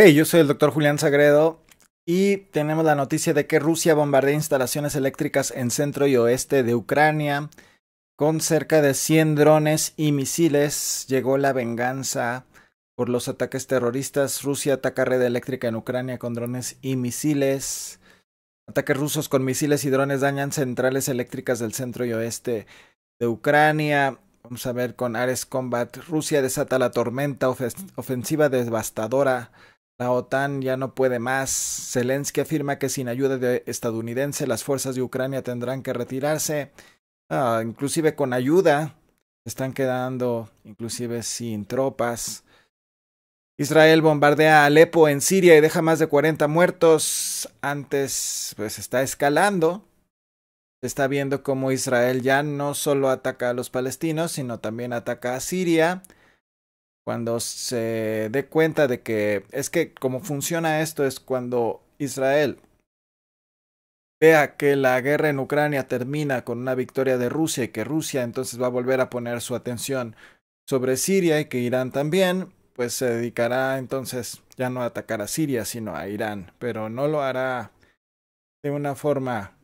Hey, yo soy el doctor Julián Sagredo y tenemos la noticia de que Rusia bombardea instalaciones eléctricas en centro y oeste de Ucrania. Con cerca de 100 drones y misiles llegó la venganza por los ataques terroristas. Rusia ataca red eléctrica en Ucrania con drones y misiles. Ataques rusos con misiles y drones dañan centrales eléctricas del centro y oeste de Ucrania. Vamos a ver con Ares Combat. Rusia desata la tormenta ofensiva devastadora la OTAN ya no puede más. Zelensky afirma que sin ayuda de estadounidense las fuerzas de Ucrania tendrán que retirarse. Ah, inclusive con ayuda están quedando, inclusive sin tropas. Israel bombardea Alepo en Siria y deja más de 40 muertos. Antes, pues está escalando. está viendo cómo Israel ya no solo ataca a los palestinos, sino también ataca a Siria cuando se dé cuenta de que es que como funciona esto es cuando Israel vea que la guerra en Ucrania termina con una victoria de Rusia y que Rusia entonces va a volver a poner su atención sobre Siria y que Irán también, pues se dedicará entonces ya no a atacar a Siria sino a Irán, pero no lo hará de una forma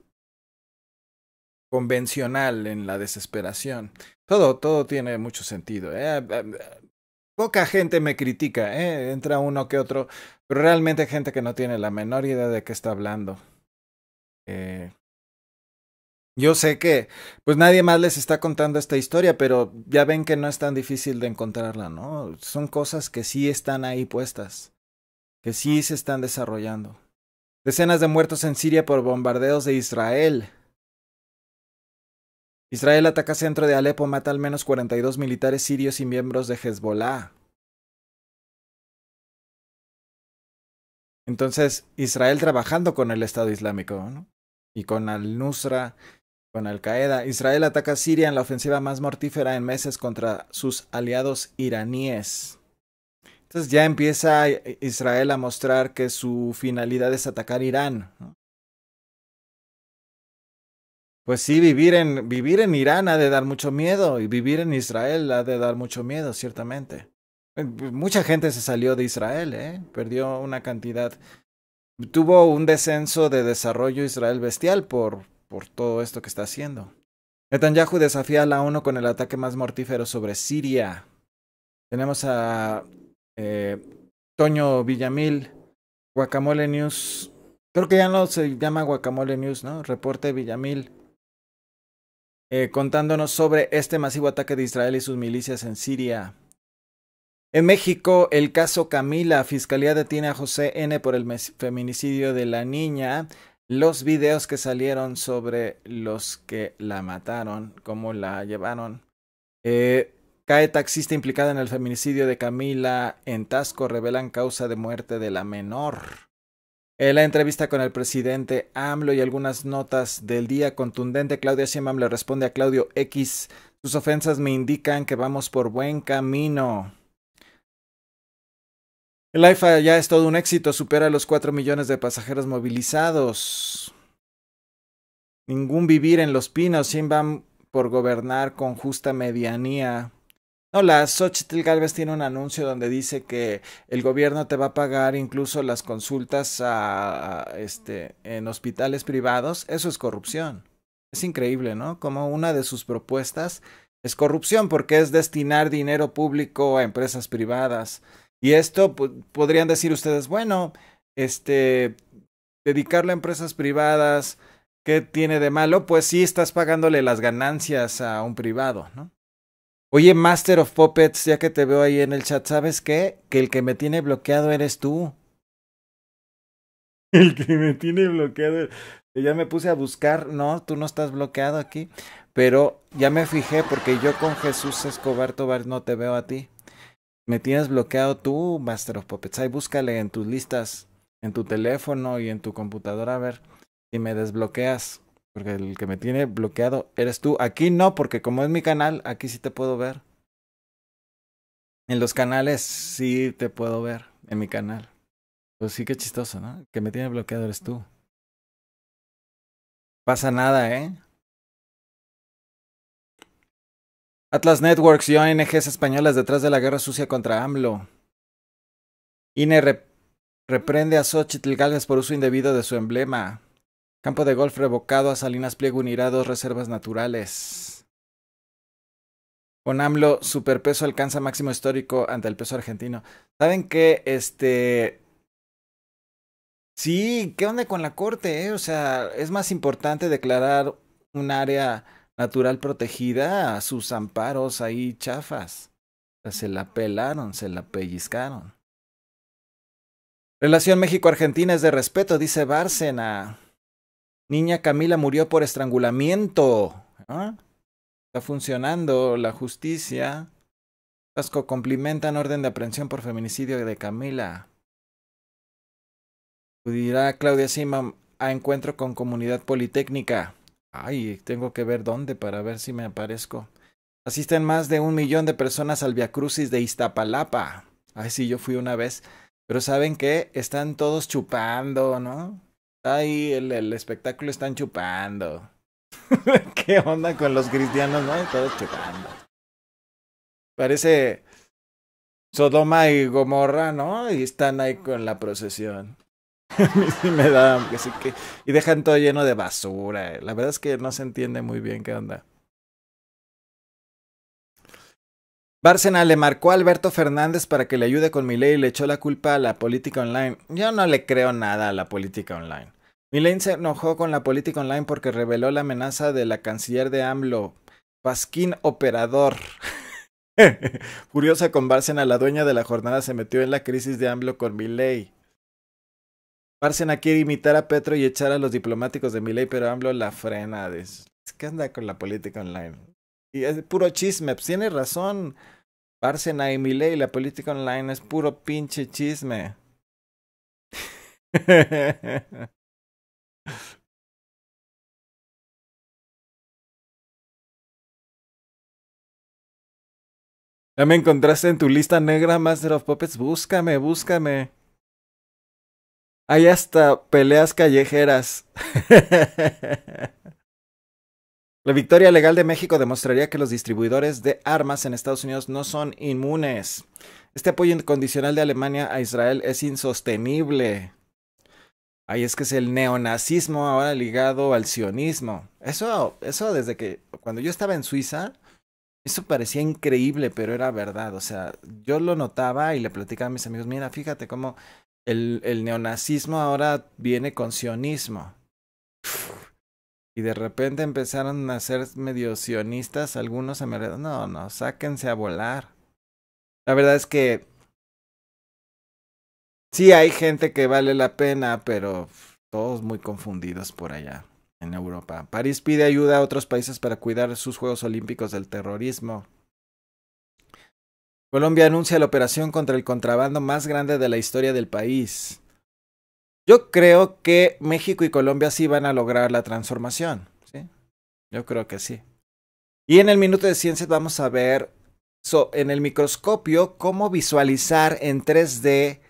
convencional en la desesperación. Todo, todo tiene mucho sentido. ¿eh? Poca gente me critica, ¿eh? entra uno que otro, pero realmente gente que no tiene la menor idea de qué está hablando. Eh, yo sé que pues nadie más les está contando esta historia, pero ya ven que no es tan difícil de encontrarla, ¿no? Son cosas que sí están ahí puestas, que sí se están desarrollando. Decenas de muertos en Siria por bombardeos de Israel. Israel ataca centro de Alepo, mata al menos 42 militares sirios y miembros de Hezbollah. Entonces, Israel trabajando con el Estado Islámico ¿no? y con al-Nusra, con Al-Qaeda. Israel ataca Siria en la ofensiva más mortífera en meses contra sus aliados iraníes. Entonces ya empieza Israel a mostrar que su finalidad es atacar Irán. ¿no? Pues sí, vivir en, vivir en Irán ha de dar mucho miedo y vivir en Israel ha de dar mucho miedo, ciertamente. Em, pues mucha gente se salió de Israel, ¿eh? perdió una cantidad. Tuvo un descenso de desarrollo Israel bestial por, por todo esto que está haciendo. Netanyahu desafía a la ONU con el ataque más mortífero sobre Siria. Tenemos a eh, Toño Villamil, Guacamole News. Creo que ya no se llama Guacamole News, ¿no? Reporte Villamil. Eh, contándonos sobre este masivo ataque de Israel y sus milicias en Siria. En México, el caso Camila, Fiscalía detiene a José N por el feminicidio de la niña. Los videos que salieron sobre los que la mataron, cómo la llevaron. Eh, cae taxista implicada en el feminicidio de Camila en Tasco, revelan causa de muerte de la menor. En eh, la entrevista con el presidente AMLO y algunas notas del día contundente, Claudia Sheinbaum le responde a Claudio X, sus ofensas me indican que vamos por buen camino. El IFA ya es todo un éxito, supera los 4 millones de pasajeros movilizados. Ningún vivir en los pinos, van por gobernar con justa medianía. No, la Xochitl Galvez tiene un anuncio donde dice que el gobierno te va a pagar incluso las consultas este, en hospitales privados. Eso es corrupción. Es increíble, ¿no? Como una de sus propuestas es corrupción porque es destinar dinero público a empresas privadas. Y esto podrían decir ustedes, bueno, este, dedicarle a empresas privadas, ¿qué tiene de malo? Pues sí, estás pagándole las ganancias a un privado, ¿no? Oye, Master of Puppets, ya que te veo ahí en el chat, ¿sabes qué? Que el que me tiene bloqueado eres tú. El que me tiene bloqueado. Eh, ya me puse a buscar, no, tú no estás bloqueado aquí. Pero ya me fijé porque yo con Jesús Escobar Tobar no te veo a ti. Me tienes bloqueado tú, Master of Puppets. Ahí búscale en tus listas, en tu teléfono y en tu computadora a ver si me desbloqueas. Porque el que me tiene bloqueado eres tú. Aquí no, porque como es mi canal, aquí sí te puedo ver. En los canales sí te puedo ver, en mi canal. Pues sí que chistoso, ¿no? El que me tiene bloqueado eres tú. Pasa nada, ¿eh? Atlas Networks y ONGs españolas detrás de la guerra sucia contra AMLO. INE reprende a Xochitl Galvez por uso indebido de su emblema. Campo de golf revocado a Salinas Pliego unirá dos reservas naturales. Con AMLO, superpeso alcanza máximo histórico ante el peso argentino. ¿Saben qué? Este. Sí, ¿qué onda con la corte? Eh? O sea, es más importante declarar un área natural protegida a sus amparos ahí chafas. se la pelaron, se la pellizcaron. Relación México-Argentina es de respeto, dice Bárcena. Niña Camila murió por estrangulamiento. ¿Ah? Está funcionando la justicia. Tasco cumplimentan orden de aprehensión por feminicidio de Camila. Dirá Claudia Sima a encuentro con comunidad politécnica. Ay, tengo que ver dónde para ver si me aparezco. Asisten más de un millón de personas al Viacrucis de Iztapalapa. Ay, sí, yo fui una vez. Pero saben que están todos chupando, ¿no? ahí, el, espectáculo están chupando. ¿Qué onda con los cristianos, no? Todos chupando. Parece Sodoma y Gomorra, ¿no? Y están ahí con la procesión. me da, sí que... Y dejan todo lleno de basura. La verdad es que no se entiende muy bien qué onda. Bárcena le marcó a Alberto Fernández para que le ayude con mi ley y le echó la culpa a la política online. Yo no le creo nada a la política online. Milay se enojó con la política online porque reveló la amenaza de la canciller de AMLO, Pasquín Operador. Curiosa con Bárcena, la dueña de la jornada se metió en la crisis de AMLO con Milley. Bárcena quiere imitar a Petro y echar a los diplomáticos de Milley, pero AMLO la frena. Es que anda con la política online. Y es puro chisme, pues tiene razón. Bárcena y Milei, la política online es puro pinche chisme. Ya me encontraste en tu lista negra, Master of Puppets. Búscame, búscame. Hay hasta peleas callejeras. La victoria legal de México demostraría que los distribuidores de armas en Estados Unidos no son inmunes. Este apoyo incondicional de Alemania a Israel es insostenible. Ahí es que es el neonazismo ahora ligado al sionismo. Eso, eso desde que cuando yo estaba en Suiza, eso parecía increíble, pero era verdad. O sea, yo lo notaba y le platicaba a mis amigos, mira, fíjate cómo el, neonazismo ahora viene con sionismo. Y de repente empezaron a ser medio sionistas algunos a No, no, sáquense a volar. La verdad es que sí hay gente que vale la pena, pero todos muy confundidos por allá en Europa. París pide ayuda a otros países para cuidar sus Juegos Olímpicos del terrorismo. Colombia anuncia la operación contra el contrabando más grande de la historia del país. Yo creo que México y Colombia sí van a lograr la transformación. Yo creo que sí. Y en el minuto de ciencias vamos a ver en el microscopio cómo visualizar en 3D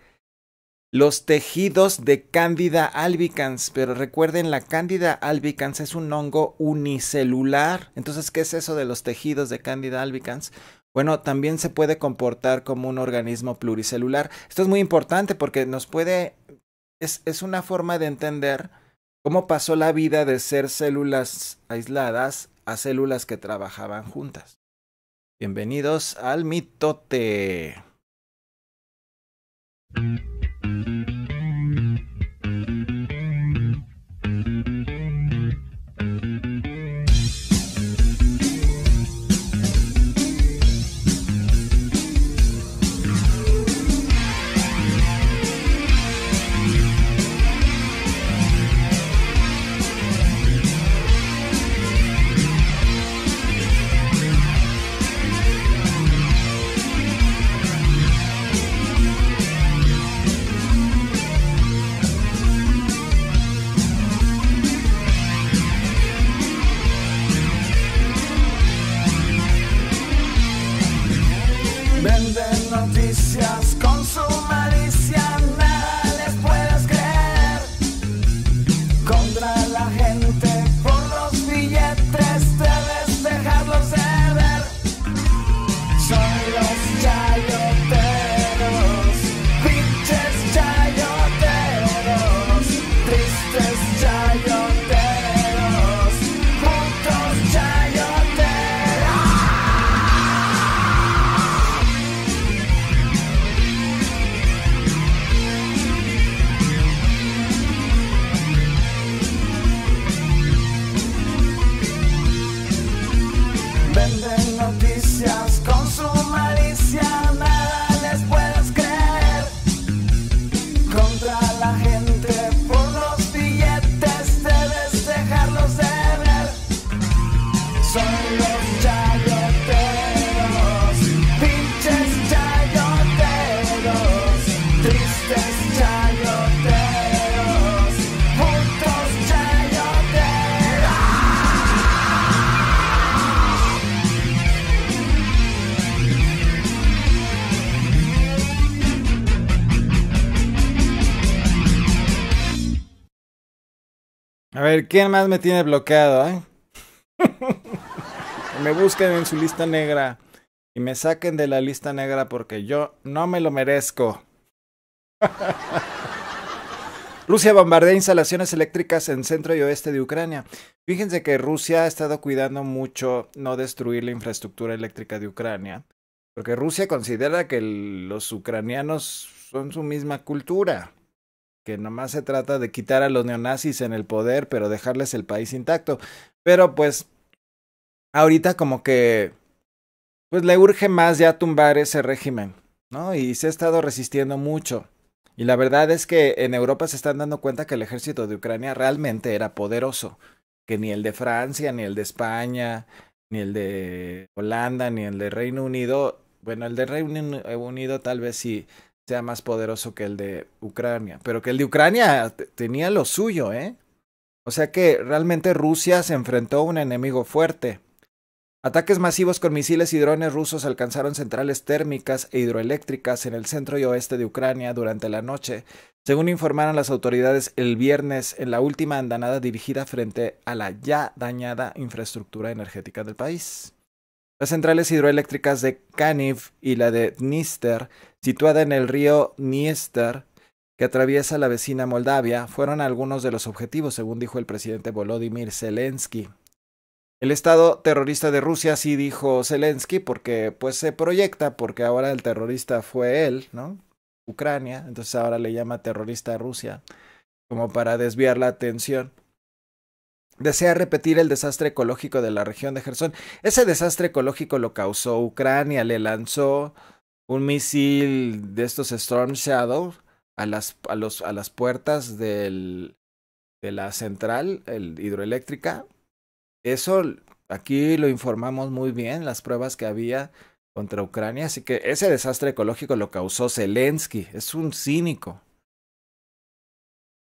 los tejidos de Candida albicans. Pero recuerden, la Candida albicans es un hongo unicelular. Entonces, ¿qué es eso de los tejidos de Candida albicans? Bueno, también se puede comportar como un organismo pluricelular. Esto es muy importante porque nos puede... Es, es una forma de entender cómo pasó la vida de ser células aisladas a células que trabajaban juntas. Bienvenidos al mitote. ¿quién más me tiene bloqueado, eh? me busquen en su lista negra y me saquen de la lista negra porque yo no me lo merezco. Rusia bombardea instalaciones eléctricas en centro y oeste de Ucrania. Fíjense que Rusia ha estado cuidando mucho no destruir la infraestructura eléctrica de Ucrania, porque Rusia considera que los ucranianos son su misma cultura que nomás se trata de quitar a los neonazis en el poder, pero dejarles el país intacto. Pero pues, ahorita como que, pues le urge más ya tumbar ese régimen, ¿no? Y se ha estado resistiendo mucho. Y la verdad es que en Europa se están dando cuenta que el ejército de Ucrania realmente era poderoso, que ni el de Francia, ni el de España, ni el de Holanda, ni el de Reino Unido, bueno, el de Reino Unido tal vez sí sea más poderoso que el de Ucrania. Pero que el de Ucrania tenía lo suyo, ¿eh? O sea que realmente Rusia se enfrentó a un enemigo fuerte. Ataques masivos con misiles y drones rusos alcanzaron centrales térmicas e hidroeléctricas en el centro y oeste de Ucrania durante la noche, según informaron las autoridades el viernes en la última andanada dirigida frente a la ya dañada infraestructura energética del país. Las centrales hidroeléctricas de Kaniv y la de Dnister situada en el río Dniester, que atraviesa la vecina Moldavia, fueron algunos de los objetivos, según dijo el presidente Volodymyr Zelensky. El Estado terrorista de Rusia sí dijo Zelensky porque pues se proyecta, porque ahora el terrorista fue él, ¿no? Ucrania, entonces ahora le llama terrorista a Rusia, como para desviar la atención. Desea repetir el desastre ecológico de la región de Gerson. Ese desastre ecológico lo causó Ucrania, le lanzó un misil de estos Storm Shadow a las, los, a las puertas del, de la central hidroeléctrica. Eso aquí lo informamos muy bien, las pruebas que había contra Ucrania. Así que ese desastre ecológico lo causó Zelensky. Es un cínico.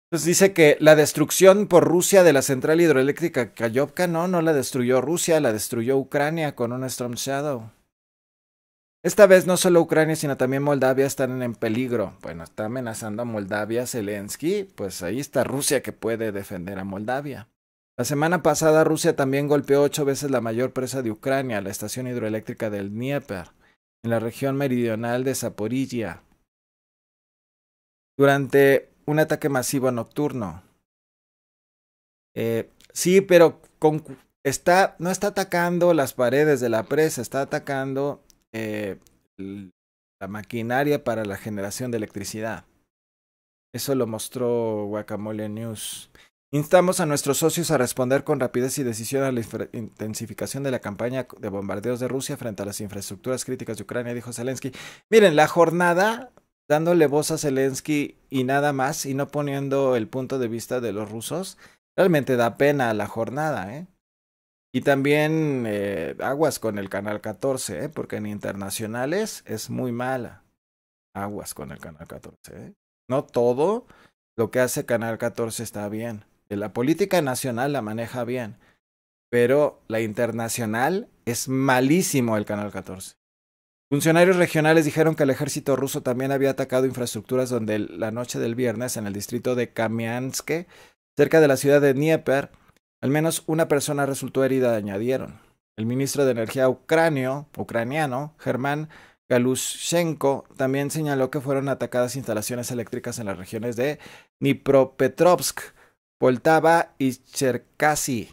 Entonces dice que la destrucción por Rusia de la central hidroeléctrica Kayovka, no, no la destruyó Rusia, la destruyó Ucrania con un Storm Shadow. Esta vez no solo Ucrania, sino también Moldavia están en peligro. Bueno, está amenazando a Moldavia Zelensky, pues ahí está Rusia que puede defender a Moldavia. La semana pasada Rusia también golpeó ocho veces la mayor presa de Ucrania, la estación hidroeléctrica del Dnieper, en la región meridional de Zaporizhia, durante un ataque masivo nocturno. Eh, sí, pero está, no está atacando las paredes de la presa, está atacando eh, la maquinaria para la generación de electricidad. Eso lo mostró Guacamole News. Instamos a nuestros socios a responder con rapidez y decisión a la intensificación de la campaña de bombardeos de Rusia frente a las infraestructuras críticas de Ucrania, dijo Zelensky. Miren, la jornada dándole voz a Zelensky y nada más y no poniendo el punto de vista de los rusos, realmente da pena la jornada, ¿eh? Y también eh, aguas con el canal 14, ¿eh? porque en internacionales es muy mala. Aguas con el canal 14. ¿eh? No todo lo que hace canal 14 está bien. La política nacional la maneja bien, pero la internacional es malísimo el canal 14. Funcionarios regionales dijeron que el ejército ruso también había atacado infraestructuras donde la noche del viernes en el distrito de Kamianske, cerca de la ciudad de Dnieper, al menos una persona resultó herida, añadieron. El ministro de Energía ucraniano, Germán Galushenko, también señaló que fueron atacadas instalaciones eléctricas en las regiones de Dnipropetrovsk, Poltava y Cherkasy.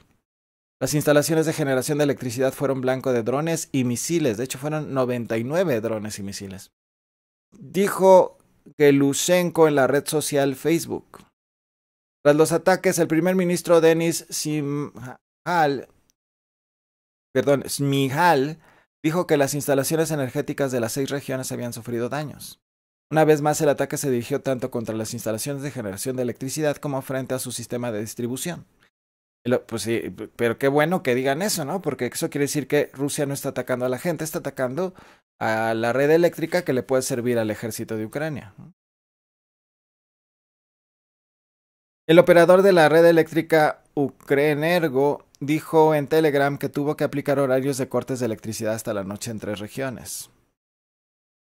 Las instalaciones de generación de electricidad fueron blanco de drones y misiles. De hecho, fueron 99 drones y misiles. Dijo Galushenko en la red social Facebook. Tras los ataques, el primer ministro Denis Simhal, Smihal, dijo que las instalaciones energéticas de las seis regiones habían sufrido daños. Una vez más, el ataque se dirigió tanto contra las instalaciones de generación de electricidad como frente a su sistema de distribución. Pues pero qué bueno que digan eso, ¿no? Porque eso quiere decir que Rusia no está atacando a la gente, está atacando a la red eléctrica que le puede servir al ejército de Ucrania. El operador de la red eléctrica Ucrenergo dijo en Telegram que tuvo que aplicar horarios de cortes de electricidad hasta la noche en tres regiones.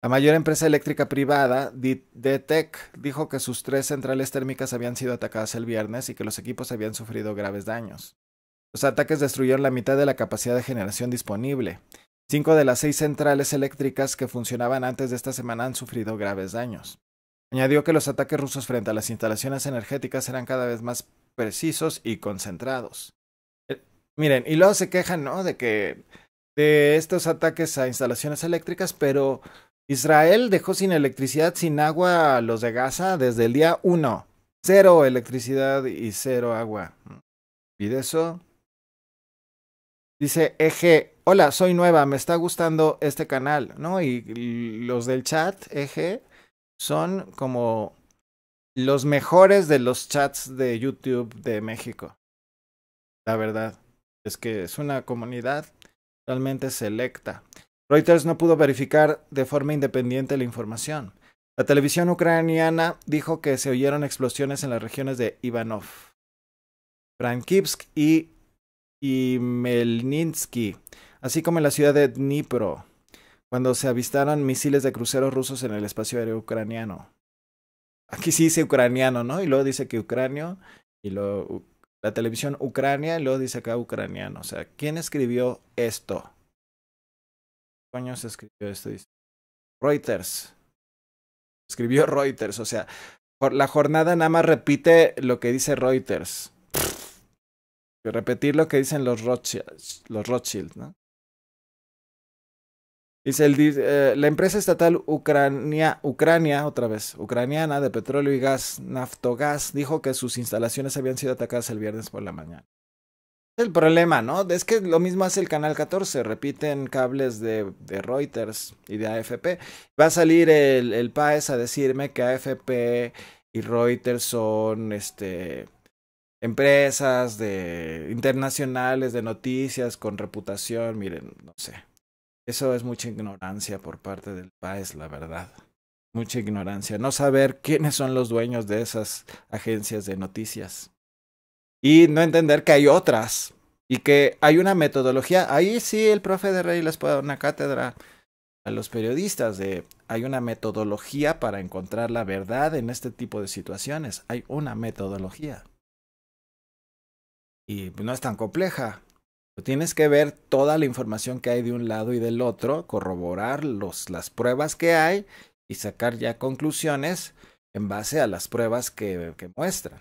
La mayor empresa eléctrica privada, DTEC, dijo que sus tres centrales térmicas habían sido atacadas el viernes y que los equipos habían sufrido graves daños. Los ataques destruyeron la mitad de la capacidad de generación disponible. Cinco de las seis centrales eléctricas que funcionaban antes de esta semana han sufrido graves daños. Añadió que los ataques rusos frente a las instalaciones energéticas eran cada vez más precisos y concentrados. Eh, miren, y luego se quejan, ¿no? De que de estos ataques a instalaciones eléctricas, pero Israel dejó sin electricidad, sin agua a los de Gaza desde el día 1. Cero electricidad y cero agua. Mm. ¿Y de eso? Dice Eje, hola, soy nueva, me está gustando este canal, ¿no? Y los del chat, Eje, son como los mejores de los chats de YouTube de México. La verdad es que es una comunidad realmente selecta. Reuters no pudo verificar de forma independiente la información. La televisión ucraniana dijo que se oyeron explosiones en las regiones de Ivanov, Frankivsk y, y así como en la ciudad de Dnipro cuando se avistaron misiles de cruceros rusos en el espacio aéreo ucraniano. Aquí sí dice ucraniano, ¿no? Y luego dice que ucranio, y luego la televisión Ucrania, y luego dice acá ucraniano. O sea, ¿quién escribió esto? coño se escribió esto? Reuters. Escribió Reuters, o sea, la jornada nada más repite lo que dice Reuters. Repetir lo que dicen los Rothschilds, los Rothschild, ¿no? Dice, eh, la empresa estatal Ucrania, Ucrania, otra vez, ucraniana de petróleo y gas, Naftogaz, dijo que sus instalaciones habían sido atacadas el viernes por la mañana. El problema, ¿no? Es que lo mismo hace el Canal 14, repiten cables de, de Reuters y de AFP. Va a salir el, el PAES a decirme que AFP y Reuters son, este, empresas de internacionales de noticias con reputación, miren, no sé. Eso es mucha ignorancia por parte del país, la verdad. Mucha ignorancia. No saber quiénes son los dueños de esas agencias de noticias. Y no entender que hay otras. Y que hay una metodología. Ahí sí el profe de Rey les puede dar una cátedra a los periodistas de hay una metodología para encontrar la verdad en este tipo de situaciones. Hay una metodología. Y no es tan compleja. Tienes que ver toda la información que hay de un lado y del otro, corroborar los, las pruebas que hay y sacar ya conclusiones en base a las pruebas que, muestran.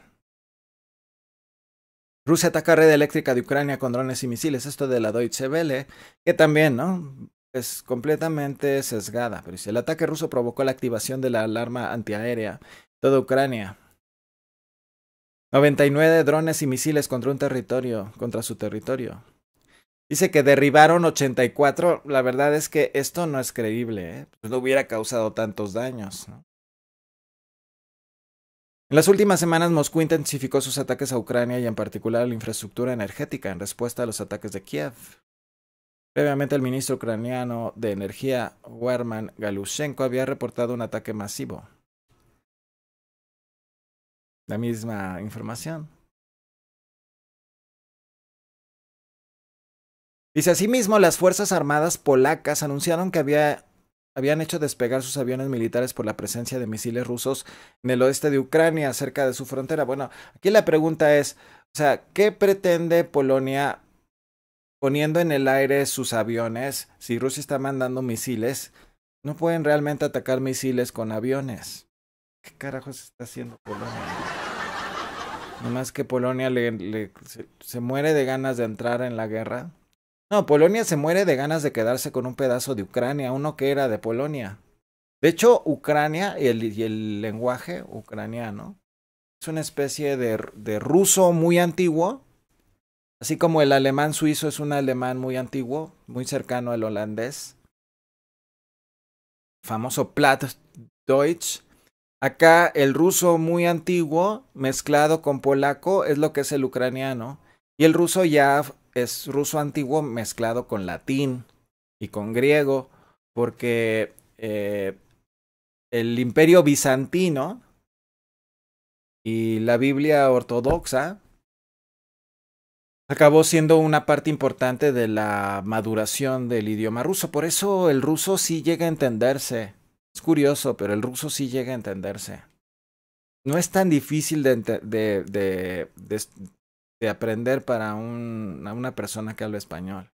Rusia ataca red eléctrica de Ucrania con drones y misiles. Esto de la Deutsche Welle, que también, ¿no? Es completamente sesgada. Pero si el ataque ruso provocó la activación de la alarma antiaérea, toda Ucrania. 99 drones y misiles contra un territorio, contra su territorio. Dice que derribaron 84. La verdad es que esto no es creíble. ¿eh? Pues no hubiera causado tantos daños. En las últimas semanas, Moscú intensificó sus ataques a Ucrania y en particular a la infraestructura energética en respuesta a los ataques de Kiev. Previamente, el ministro ucraniano de Energía, Warman Galushenko, había reportado un ataque masivo. La misma información. Dice, asimismo, las Fuerzas Armadas polacas anunciaron que había, habían hecho despegar sus aviones militares por la presencia de misiles rusos en el oeste de Ucrania, cerca de su frontera. Bueno, aquí la pregunta es, o sea, ¿qué pretende Polonia poniendo en el aire sus aviones si Rusia está mandando misiles? No pueden realmente atacar misiles con aviones. ¿Qué carajos está haciendo Polonia? más que Polonia le, se, muere de ganas de entrar en la guerra. No, Polonia se muere de ganas de quedarse con un pedazo de Ucrania, uno que era de Polonia. De hecho, Ucrania y el, lenguaje ucraniano es una especie de, ruso muy antiguo, así como el alemán suizo es un alemán muy antiguo, muy cercano al holandés. Famoso famoso deutsch Acá el ruso muy antiguo mezclado con polaco es lo que es el ucraniano. Y el ruso ya es ruso antiguo mezclado con latín y con griego, porque eh, el imperio bizantino y la Biblia ortodoxa acabó siendo una parte importante de la maduración del idioma ruso. Por eso el ruso sí llega a entenderse. Es curioso, pero el ruso sí llega a entenderse. No es tan difícil de, de de aprender para una persona que habla español.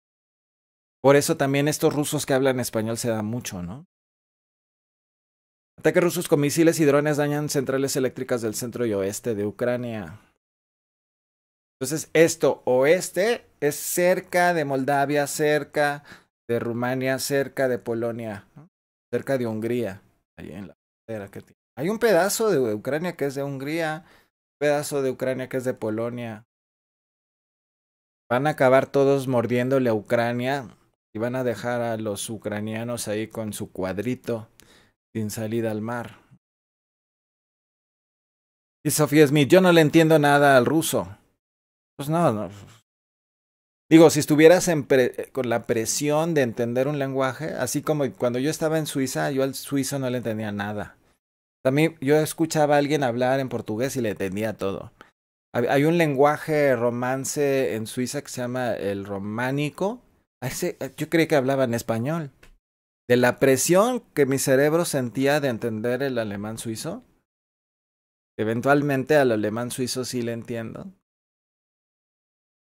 Por eso también estos rusos que hablan español se dan mucho, ¿no? Ataques rusos con misiles y drones dañan centrales eléctricas del centro y oeste de Ucrania. Entonces, esto oeste es cerca de Moldavia, cerca de Rumania, cerca de Polonia, cerca de Hungría, ahí en la frontera que tiene. Hay un pedazo de Ucrania que es de Hungría, un pedazo de Ucrania que es de Polonia. Van a acabar todos mordiéndole a Ucrania y van a dejar a los ucranianos ahí con su cuadrito sin salida al mar. Y Sofía Smith, yo no le entiendo nada al ruso. Pues no, no. Digo, si estuvieras con la presión de entender un lenguaje, así como cuando yo estaba en Suiza, yo al suizo no le entendía nada. También yo escuchaba a alguien hablar en portugués y le entendía todo. Hay un lenguaje romance en Suiza que se llama el románico. Eh, yo creí que hablaba en español. De la presión que mi cerebro sentía de entender el alemán suizo. Eventualmente al alemán suizo sí le entiendo.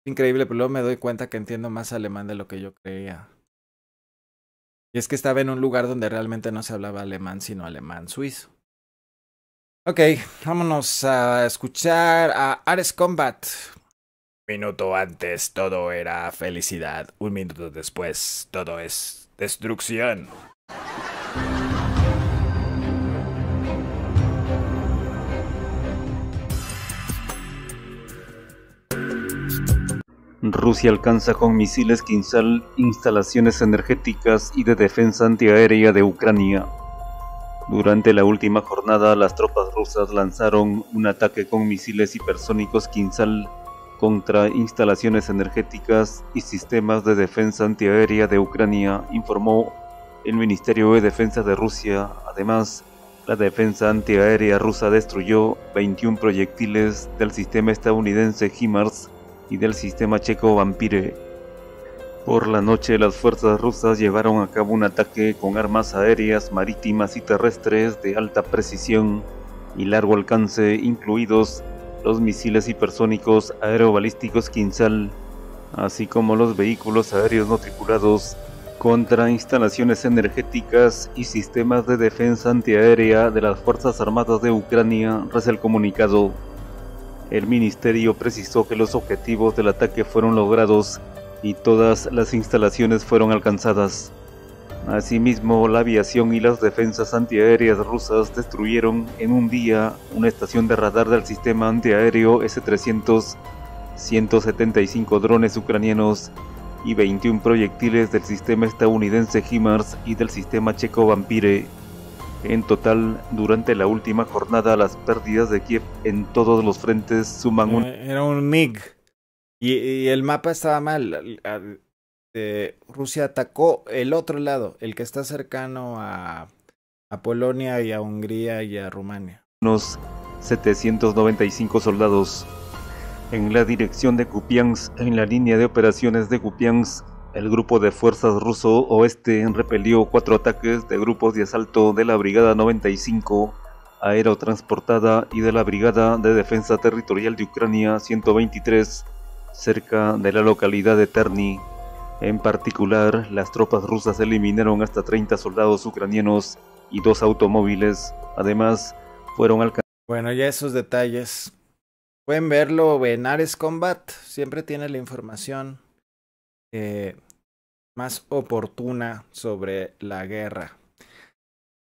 Increíble, pero luego me doy cuenta que entiendo más alemán de lo que yo creía. Y es que estaba en un lugar donde realmente no se hablaba alemán, sino alemán suizo. Ok, vámonos a escuchar a Ares Combat. Un minuto antes todo era felicidad, un minuto después todo es destrucción. Rusia alcanza con misiles Kinsal instalaciones energéticas y de defensa antiaérea de Ucrania. Durante la última jornada, las tropas rusas lanzaron un ataque con misiles hipersónicos Kinzhal contra instalaciones energéticas y sistemas de defensa antiaérea de Ucrania, informó el Ministerio de Defensa de Rusia. Además, la defensa antiaérea rusa destruyó 21 proyectiles del sistema estadounidense HIMARS y del sistema checo Vampire. Por la noche las fuerzas rusas llevaron a cabo un ataque con armas aéreas, marítimas y terrestres de alta precisión y largo alcance, incluidos los misiles hipersónicos aerobalísticos Kinzhal, así como los vehículos aéreos no tripulados contra instalaciones energéticas y sistemas de defensa antiaérea de las Fuerzas Armadas de Ucrania, reza el comunicado. El ministerio precisó que los objetivos del ataque fueron logrados y todas las instalaciones fueron alcanzadas. Asimismo, la aviación y las defensas antiaéreas rusas destruyeron en un día una estación de radar del sistema antiaéreo S-300, 175 drones ucranianos y 21 proyectiles del sistema estadounidense HIMARS y del sistema checo Vampire. En total, durante la última jornada, las pérdidas de Kiev en todos los frentes suman un... Eh, era un MiG. Y, el mapa estaba mal. Eh, Rusia atacó el otro lado, el que está cercano a, Polonia y a Hungría y a Rumania. Unos 795 soldados en la dirección de Kupiansk, en la línea de operaciones de Kupiansk, el grupo de fuerzas ruso oeste repelió cuatro ataques de grupos de asalto de la Brigada 95 aerotransportada y de la Brigada de Defensa Territorial de Ucrania 123 cerca de la localidad de Terni. En particular, las tropas rusas eliminaron hasta 30 soldados ucranianos y dos automóviles. Además, fueron alcanzados. Bueno, ya esos detalles. Pueden verlo en Ares Combat. Siempre tiene la información eh, más oportuna sobre la guerra.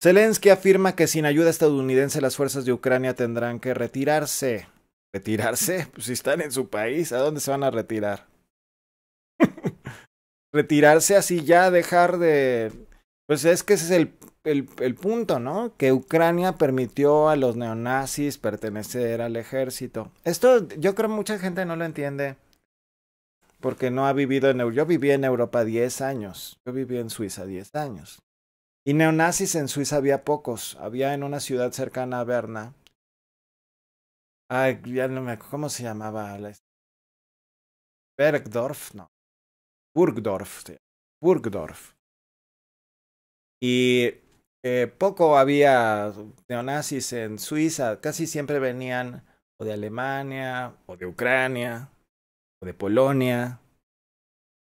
Zelensky afirma que sin ayuda estadounidense las fuerzas de Ucrania tendrán que retirarse. ¿Retirarse? Pues si están en su país, ¿a dónde se van a retirar? Retirarse así ya, dejar de... Pues es que ese es el, el, punto, ¿no? Que Ucrania permitió a los neonazis pertenecer al ejército. Esto yo creo mucha gente no lo entiende porque no ha vivido en... Yo viví en Europa 10 años, yo viví en Suiza 10 años. Y neonazis en Suiza había pocos, había en una ciudad cercana a Berna, Ay, ya no me acuerdo. ¿Cómo se llamaba? Bergdorf, no. Burgdorf. Burgdorf. Y eh, poco había neonazis en Suiza. Casi siempre venían o de Alemania, o de Ucrania, o de Polonia.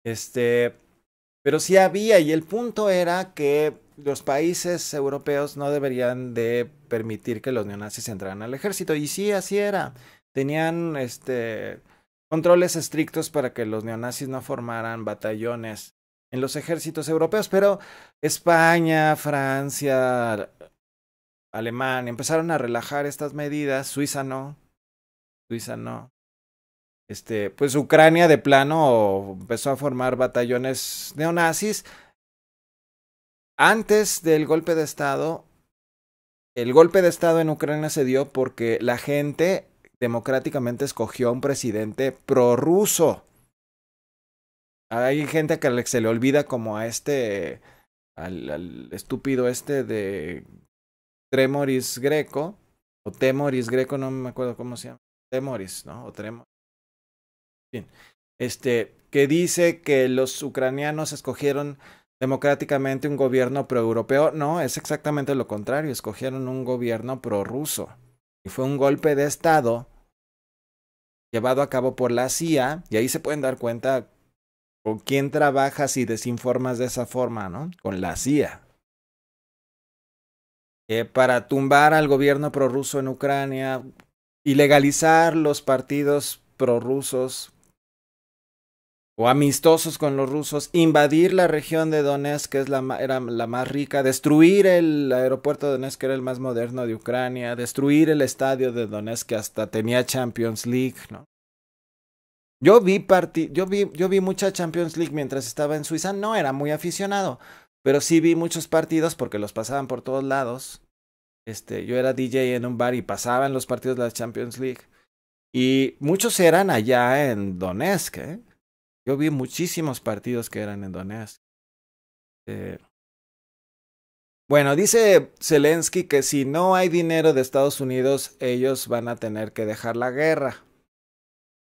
Este. Pero sí había, y el punto era que los países europeos no deberían de permitir que los neonazis entraran al ejército. Y sí, así era. Tenían este controles estrictos para que los neonazis no formaran batallones en los ejércitos europeos, pero España, Francia, Alemania empezaron a relajar estas medidas, Suiza no, Suiza no. Este, pues Ucrania de plano empezó a formar batallones neonazis. Antes del golpe de Estado, el golpe de Estado en Ucrania se dio porque la gente democráticamente escogió a un presidente prorruso. Hay gente que se le olvida como a este, al, al estúpido este de Tremoris Greco, o Temoris Greco, no me acuerdo cómo se llama. Temoris, ¿no? O Tremoris. Bien. Este, que dice que los ucranianos escogieron democráticamente un gobierno proeuropeo. No, es exactamente lo contrario. Escogieron un gobierno prorruso. Y fue un golpe de Estado llevado a cabo por la CIA. Y ahí se pueden dar cuenta con quién trabajas y desinformas de esa forma, ¿no? Con la CIA. para tumbar al gobierno prorruso en Ucrania, y legalizar los partidos prorrusos o amistosos con los rusos, invadir la región de Donetsk, que es la, era la más rica, destruir el aeropuerto de Donetsk, que era el más moderno de Ucrania, destruir el estadio de Donetsk, que hasta tenía Champions League, ¿no? Yo vi, yo, vi, yo vi mucha Champions League mientras estaba en Suiza, no era muy aficionado, pero sí vi muchos partidos porque los pasaban por todos lados. Este, yo era DJ en un bar y pasaban los partidos de la Champions League. Y muchos eran allá en Donetsk, ¿eh? Yo vi muchísimos partidos que eran en Donetsk. Eh, bueno, dice Zelensky que si no hay dinero de Estados Unidos, ellos van a tener que dejar la guerra.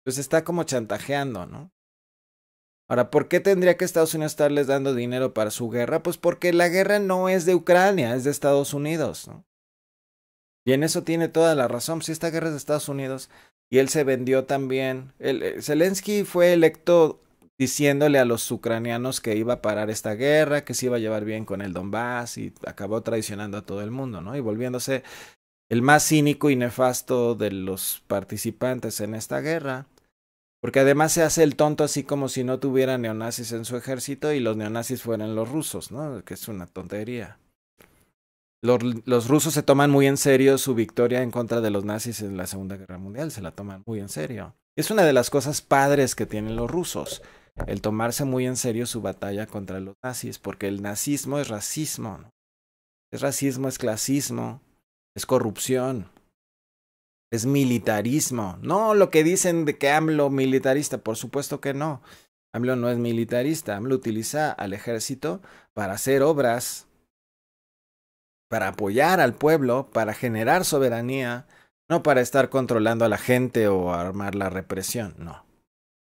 Pues está como chantajeando, ¿no? Ahora, ¿por qué tendría que Estados Unidos estarles dando dinero para su guerra? Pues porque la guerra no es de Ucrania, es de Estados Unidos, ¿no? Y en eso tiene toda la razón. Si esta guerra es de Estados Unidos, y él se vendió también. El, eh, Zelensky fue electo diciéndole a los ucranianos que iba a parar esta guerra, que se iba a llevar bien con el Donbass y acabó traicionando a todo el mundo, ¿no? Y volviéndose el más cínico y nefasto de los participantes en esta guerra. Porque además se hace el tonto así como si no tuviera neonazis en su ejército y los neonazis fueran los rusos, ¿no? Que es una tontería. Los, rusos se toman muy en serio su victoria en contra de los nazis en la Segunda Guerra Mundial, se la toman muy en serio. Es una de las cosas padres que tienen los rusos, el tomarse muy en serio su batalla contra los nazis, porque el nazismo es racismo, es racismo, es clasismo, es corrupción, es militarismo. No lo que dicen de que AMLO militarista, por supuesto que no. AMLO no es militarista, AMLO utiliza al ejército para hacer obras para apoyar al pueblo, para generar soberanía, no para estar controlando a la gente o armar la represión, no.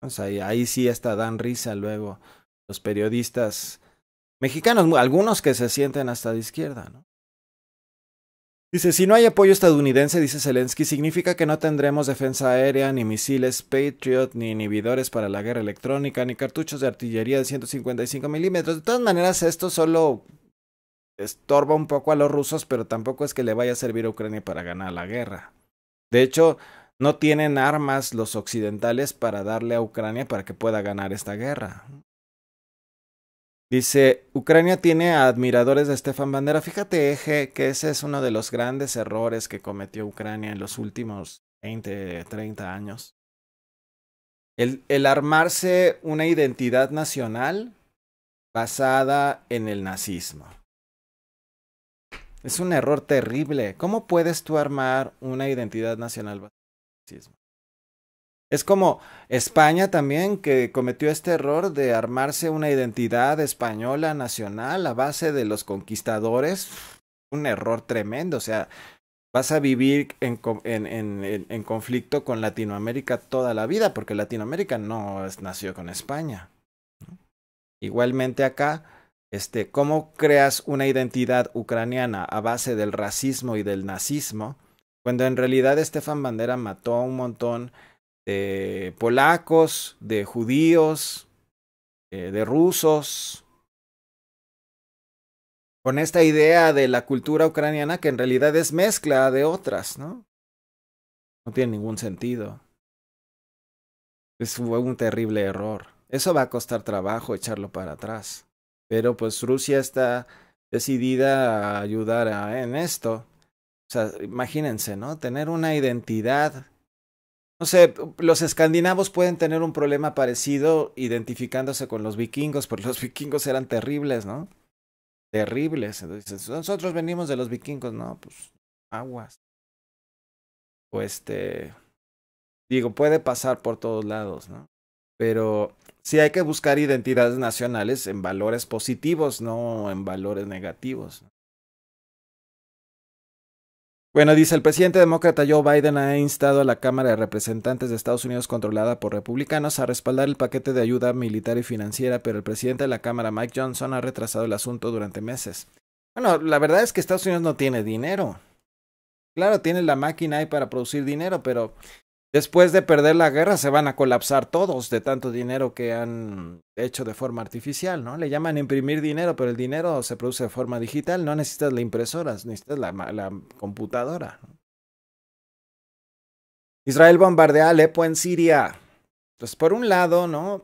O ahí sí está dan risa luego los periodistas mexicanos, algunos que se sienten hasta de izquierda, Dice, si no hay apoyo estadounidense, dice Zelensky, significa que no tendremos defensa aérea, ni misiles Patriot, ni inhibidores para la guerra electrónica, ni cartuchos de artillería de 155 milímetros. De todas maneras, esto solo estorba un poco a los rusos, pero tampoco es que le vaya a servir a Ucrania para ganar la guerra. De hecho, no tienen armas los occidentales para darle a Ucrania para que pueda ganar esta guerra. Dice, Ucrania tiene admiradores de Stefan Bandera. Fíjate, Eje, que ese es uno de los grandes errores que cometió Ucrania en los últimos 20, 30 años. El, el armarse una identidad nacional basada en el nazismo. Es un error terrible. ¿Cómo puedes tú armar una identidad nacional? Es como España también que cometió este error de armarse una identidad española nacional a base de los conquistadores. Un error tremendo. O sea, vas a vivir en, en, en, conflicto con Latinoamérica toda la vida, porque Latinoamérica no es, nació con España. Igualmente acá, este, cómo creas una identidad ucraniana a base del racismo y del nazismo, cuando en realidad Estefan Bandera mató a un montón de polacos, de judíos, eh, de rusos, con esta idea de la cultura ucraniana que en realidad es mezcla de otras, ¿no? No tiene ningún sentido. Es, un terrible error. Eso va a costar trabajo echarlo para atrás. Pero pues Rusia está decidida a ayudar en esto. O sea, imagínense, ¿no? Tener una identidad. No sé, los escandinavos pueden tener un problema parecido identificándose con los vikingos, porque los vikingos eran terribles, ¿no? Terribles. Entonces, nosotros venimos de los vikingos, no, pues aguas. O este, digo, puede pasar por todos lados, ¿no? Pero sí hay que buscar identidades nacionales en valores positivos, no en valores negativos. Bueno, dice el presidente demócrata Joe Biden ha instado a la Cámara de Representantes de Estados Unidos controlada por republicanos a respaldar el paquete de ayuda militar y financiera, pero el presidente de la Cámara Mike Johnson ha retrasado el asunto durante meses. Bueno, la verdad es que Estados Unidos no tiene dinero. Claro, tiene la máquina ahí para producir dinero, pero Después de perder la guerra se van a colapsar todos de tanto dinero que han hecho de forma artificial, ¿no? Le llaman imprimir dinero, pero el dinero se produce de forma digital, no necesitas la impresora, necesitas la, la computadora. Israel bombardea Alepo en Siria. Entonces, pues, por un lado, ¿no?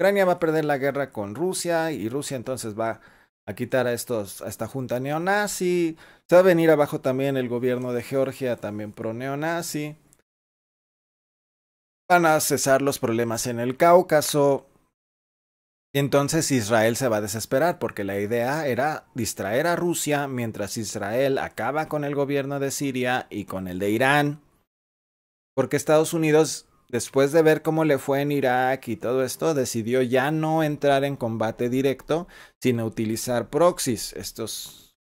Ucrania va a perder la guerra con Rusia y Rusia entonces va a quitar a estos a esta junta neonazi. Se va a venir abajo también el gobierno de Georgia, también pro neonazi. Van a cesar los problemas en el Cáucaso. Y Entonces Israel se va a desesperar porque la idea era distraer a Rusia mientras Israel acaba con el gobierno de Siria y con el de Irán. Porque Estados Unidos, después de ver cómo le fue en Irak y todo esto, decidió ya no entrar en combate directo, sino utilizar proxies, estos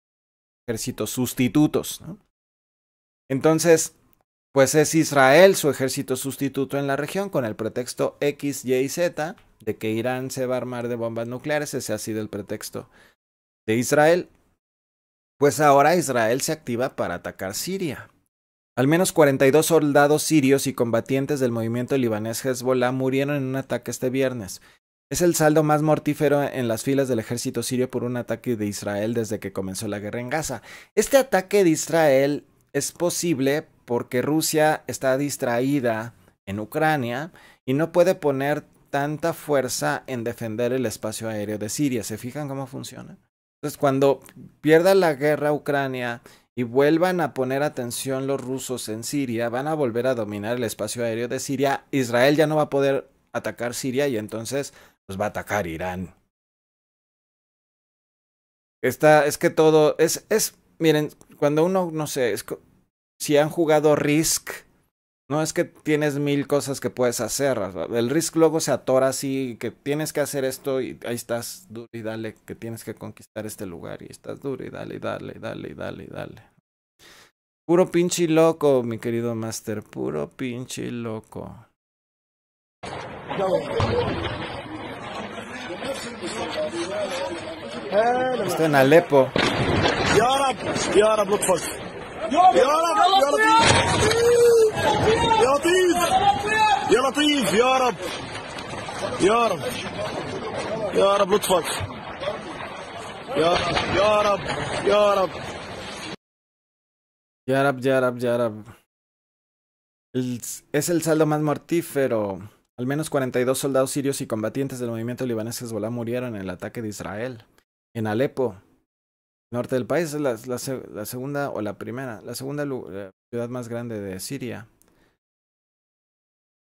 ejércitos sustitutos. Entonces, pues es Israel su ejército sustituto en la región con el pretexto X, Y y Z de que Irán se va a armar de bombas nucleares, ese ha sido el pretexto de Israel. Pues ahora Israel se activa para atacar Siria. Al menos 42 soldados sirios y combatientes del movimiento libanés Hezbollah murieron en un ataque este viernes. Es el saldo más mortífero en las filas del ejército sirio por un ataque de Israel desde que comenzó la guerra en Gaza. Este ataque de Israel es posible porque Rusia está distraída en Ucrania y no puede poner tanta fuerza en defender el espacio aéreo de Siria. ¿Se fijan cómo funciona? Entonces, cuando pierda la guerra Ucrania y vuelvan a poner atención los rusos en Siria, van a volver a dominar el espacio aéreo de Siria. Israel ya no va a poder atacar Siria y entonces los pues, va a atacar Irán. es que todo es, es, miren, cuando uno, no sé, es, si han jugado Risk, no es que tienes mil cosas que puedes hacer. El Risk luego se atora así, que tienes que hacer esto y ahí estás duro y dale, que tienes que conquistar este lugar y estás duro y dale, y dale, y dale, y dale, y dale. Puro pinche loco, mi querido Master, puro pinche loco. Estoy en Alepo. ¡Yarab! ¡Yarab! ¡Yarab! ¡Yarab! ¡Yarab! ¡Yarab! ¡Yarab! ¡Yarab! رب يا رب يا رب es el saldo más mortífero. Al menos 42 soldados sirios y combatientes del movimiento libanés Hezbollah murieron en el ataque de Israel en Alepo, norte del país es la, segunda o la primera, la segunda eh, ciudad más grande de Siria.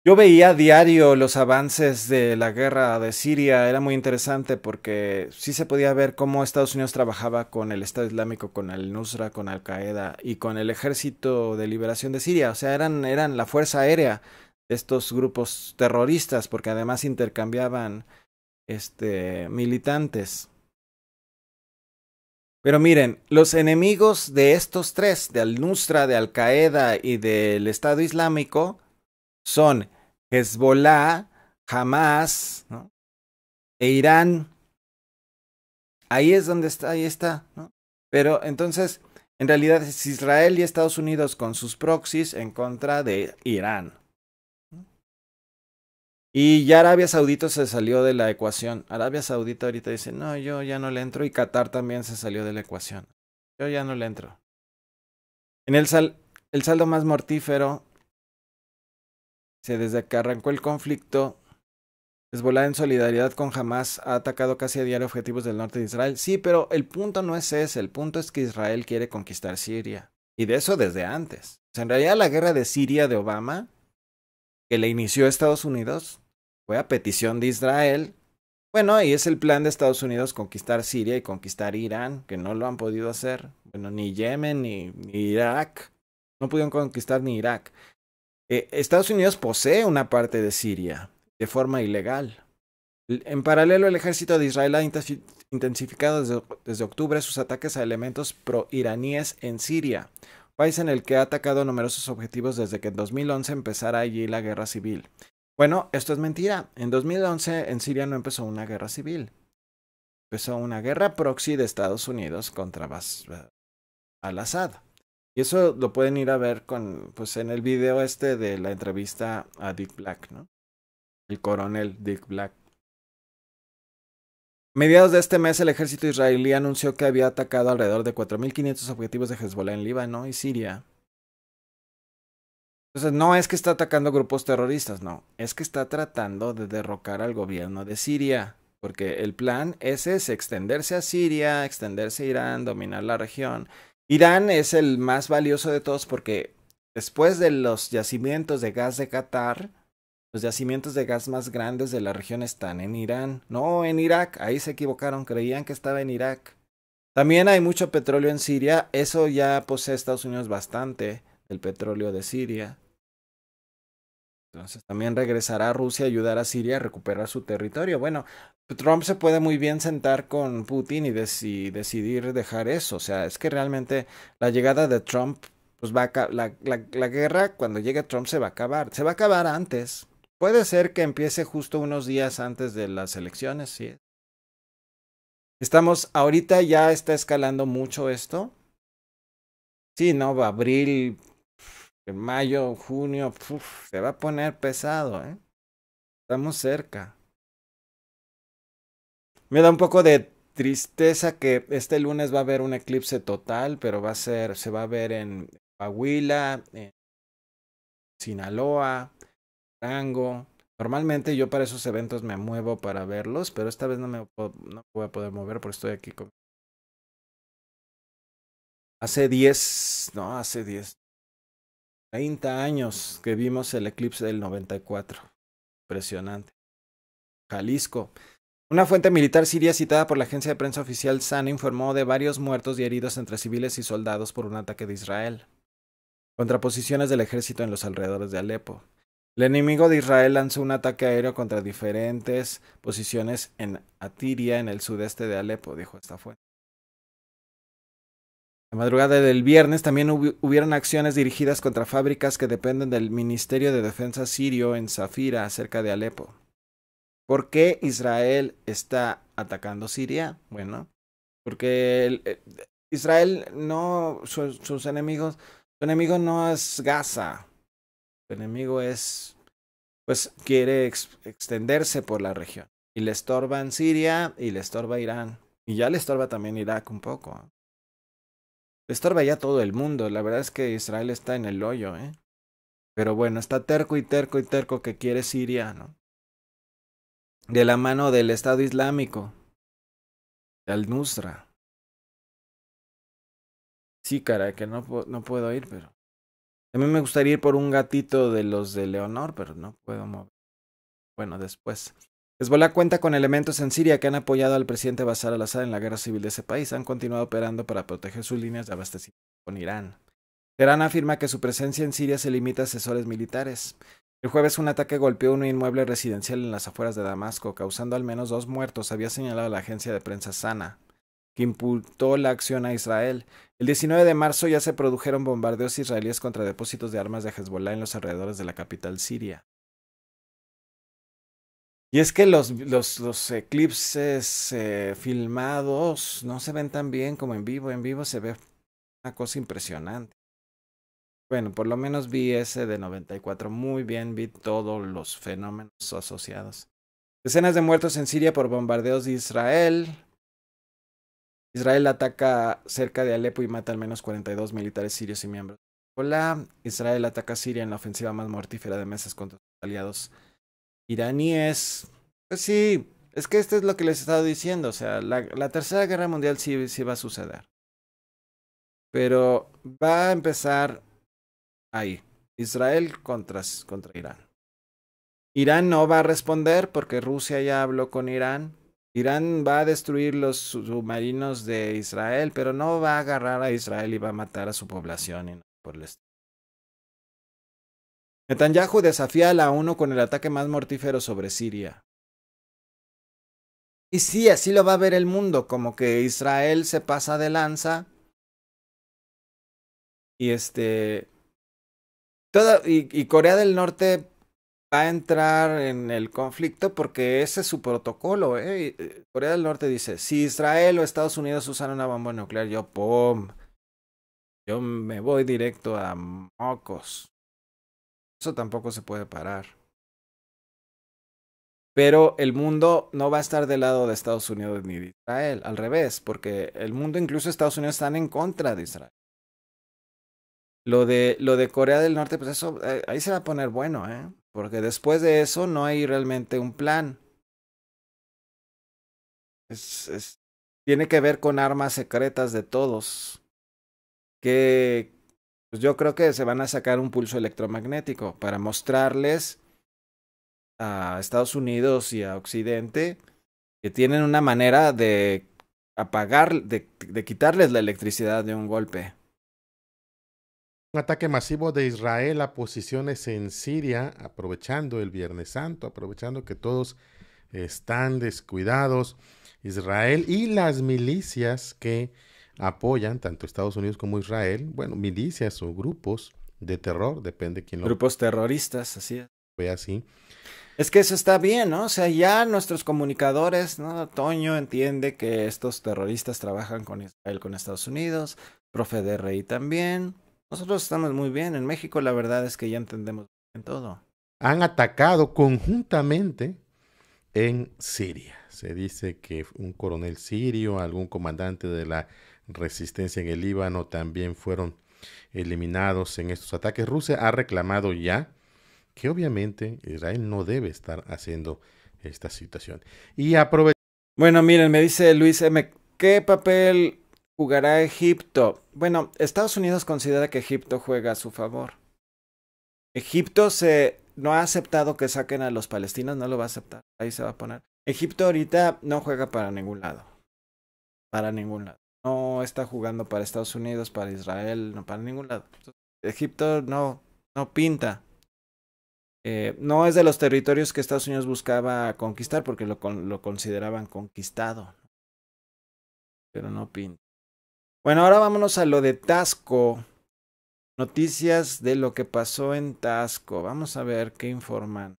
Yo veía a diario los avances de la guerra de Siria, era muy interesante porque sí se podía ver cómo Estados Unidos trabajaba con el Estado Islámico, con el Nusra, con Al Qaeda y con el Ejército de Liberación de Siria, o sea, eran, eran la fuerza aérea de estos grupos terroristas porque además intercambiaban este militantes. Pero miren, los enemigos de estos tres, de Al-Nusra, de Al-Qaeda y del Estado Islámico, son Hezbollah, Hamas e Irán. Ahí es donde está, ahí está. ¿no? Pero entonces, en realidad es Israel y Estados Unidos con sus proxies en contra de Irán. Y ya Arabia Saudita se salió de la ecuación. Arabia Saudita ahorita dice, no, yo ya no le entro. Y Qatar también se salió de la ecuación. Yo ya no le entro. En el, el saldo más mortífero, desde que arrancó el conflicto, Hezbollah en solidaridad con Hamas ha atacado casi a diario objetivos del norte de Israel. Sí, pero el punto no es ese, el punto es que Israel quiere conquistar Siria. Y de eso desde antes. en realidad la guerra de Siria de Obama, que le inició Estados Unidos, fue a petición de Israel. Bueno, y es el plan de Estados Unidos conquistar Siria y conquistar Irán, que no lo han podido hacer. Bueno, ni Yemen, ni, Irak. No pudieron conquistar ni Irak. Eh, Estados Unidos posee una parte de Siria de forma ilegal. En paralelo, el ejército de Israel ha intensificado desde, desde octubre sus ataques a elementos pro-iraníes en Siria, país en el que ha atacado numerosos objetivos desde que en 2011 empezara allí la guerra civil. Bueno, esto es mentira. En 2011 en Siria no empezó una guerra civil. Empezó una guerra proxy de Estados Unidos contra al-Assad. Y eso lo pueden ir a ver con, pues, en el video este de la entrevista a Dick Black, ¿no? El coronel Dick Black. Mediados de este mes, el ejército israelí anunció que había atacado alrededor de 4.500 objetivos de Hezbollah en Líbano y Siria entonces, no es que está atacando grupos terroristas, no, es que está tratando de derrocar al gobierno de Siria, porque el plan es extenderse a Siria, extenderse a Irán, dominar la región. Irán es el más valioso de todos porque después de los yacimientos de gas de Qatar, los yacimientos de gas más grandes de la región están en Irán, no en Irak, ahí se equivocaron, creían que estaba en Irak. También hay mucho petróleo en Siria, eso ya posee Estados Unidos bastante, el petróleo de Siria. Entonces también regresará a Rusia a ayudar a Siria a recuperar su territorio. Bueno, Trump se puede muy bien sentar con Putin y, decidir dejar eso. O sea, es que realmente la llegada de Trump, pues va a la, la, guerra cuando llegue Trump se va a acabar. Se va a acabar antes. Puede ser que empiece justo unos días antes de las elecciones, sí. Estamos, ahorita ya está escalando mucho esto. Sí, no, abril, en mayo, junio, se va a poner pesado, ¿eh? Estamos cerca. Me da un poco de tristeza que este lunes va a haber un eclipse total, pero va a ser, se va a ver en Pahuila, Sinaloa, Tango, Normalmente yo para esos eventos me muevo para verlos, pero esta vez no me, no voy a poder mover porque estoy aquí con... Hace 10, no, hace 10, 30 años que vimos el eclipse del 94. Impresionante. Jalisco. Una fuente militar siria citada por la agencia de prensa oficial SANA informó de varios muertos y heridos entre civiles y soldados por un ataque de Israel. contra posiciones del ejército en los alrededores de Alepo. El enemigo de Israel lanzó un ataque aéreo contra diferentes posiciones en Atiria, en el sudeste de Alepo, dijo esta fuente madrugada del viernes también hubieron acciones dirigidas contra fábricas que dependen del Ministerio de Defensa sirio en Zafira, cerca de Alepo. ¿Por qué Israel está atacando Siria? Bueno, porque eh, Israel no, sus enemigos, su enemigo no es Gaza, su enemigo es, pues quiere extenderse por la región. Y le estorba en Siria y le estorba Irán. Y ya le estorba también Irak un poco estorba ya todo el mundo. La verdad es que Israel está en el hoyo, ¿eh? Pero bueno, está terco y terco y terco que quiere Siria, ¿no? De la mano del Estado Islámico, Al-Nusra. Sí, cara, que no, no puedo ir, pero... A mí me gustaría ir por un gatito de los de Leonor, pero no puedo mover. Bueno, después. Hezbollah cuenta con elementos en Siria que han apoyado al presidente Bashar al-Assad en la guerra civil de ese país. Han continuado operando para proteger sus líneas de abastecimiento con Irán. Teherán afirma que su presencia en Siria se limita a asesores militares. El jueves un ataque golpeó un inmueble residencial en las afueras de Damasco, causando al menos dos muertos, había señalado la agencia de prensa Sana, que imputó la acción a Israel. El 19 de marzo ya se produjeron bombardeos israelíes contra depósitos de armas de Hezbollah en los alrededores de la capital siria. Y es que los, los, eclipses eh, filmados no se ven tan bien como en vivo. En vivo se ve una cosa impresionante. Bueno, por lo menos vi ese de 94 muy bien, vi todos los fenómenos asociados. Decenas de muertos en Siria por bombardeos de Israel. Israel ataca cerca de Alepo y mata al menos 42 militares sirios y miembros de Israel ataca a Siria en la ofensiva más mortífera de meses contra sus aliados iraníes. Pues sí, es que esto es lo que les he estado diciendo. O sea, la, tercera guerra mundial sí, sí va a suceder. Pero va a empezar ahí. Israel contra, contra Irán. Irán no va a responder porque Rusia ya habló con Irán. Irán va a destruir los submarinos de Israel, pero no va a agarrar a Israel y va a matar a su población por el estilo. Netanyahu desafía a la ONU con el ataque más mortífero sobre Siria. Y sí, así lo va a ver el mundo, como que Israel se pasa de lanza. Y este. y, Corea del Norte va a entrar en el conflicto porque ese es su protocolo. ¿eh? Eh, Corea del Norte dice, si Israel o Estados Unidos usan una bomba nuclear, yo, ¡pum! Yo me voy directo a mocos. Eso tampoco se puede parar. Pero el mundo no va a estar del lado de Estados Unidos ni de Israel, al revés, porque el mundo, incluso Estados Unidos, están en contra de Israel. Lo de, lo de Corea del Norte, pues eso, eh, ahí se va a poner bueno, ¿eh? Porque después de eso no hay realmente un plan. Es, tiene que ver con armas secretas de todos. que pues yo creo que se van a sacar un pulso electromagnético para mostrarles a Estados Unidos y a Occidente que tienen una manera de apagar, de, de quitarles la electricidad de un golpe. Un ataque masivo de Israel a posiciones en Siria, aprovechando el Viernes Santo, aprovechando que todos están descuidados. Israel y las milicias que apoyan tanto Estados Unidos como Israel, bueno, milicias o grupos de terror, depende quién lo... Grupos terroristas, así es. Fue así. Es que eso está bien, ¿no? O sea, ya nuestros comunicadores, ¿no? Toño entiende que estos terroristas trabajan con Israel, con Estados Unidos, profe de Rey también. Nosotros estamos muy bien en México, la verdad es que ya entendemos en todo. Han atacado conjuntamente en Siria. Se dice que un coronel sirio, algún comandante de la resistencia en el Líbano también fueron eliminados en estos ataques. Rusia ha reclamado ya que obviamente Israel no debe estar haciendo esta situación. Y aprovecho Bueno, miren, me dice Luis M. ¿Qué papel jugará Egipto? Bueno, Estados Unidos considera que Egipto juega a su favor. Egipto se no ha aceptado que saquen a los palestinos, no lo va a aceptar. Ahí se va a poner. Egipto ahorita no juega para ningún lado. Para ningún lado no está jugando para Estados Unidos, para Israel, no para ningún lado. Egipto no, no pinta. Eh, no es de los territorios que Estados Unidos buscaba conquistar porque lo, lo consideraban conquistado. Pero no pinta. Bueno, ahora vámonos a lo de Tasco. Noticias de lo que pasó en Tasco. Vamos a ver qué informan.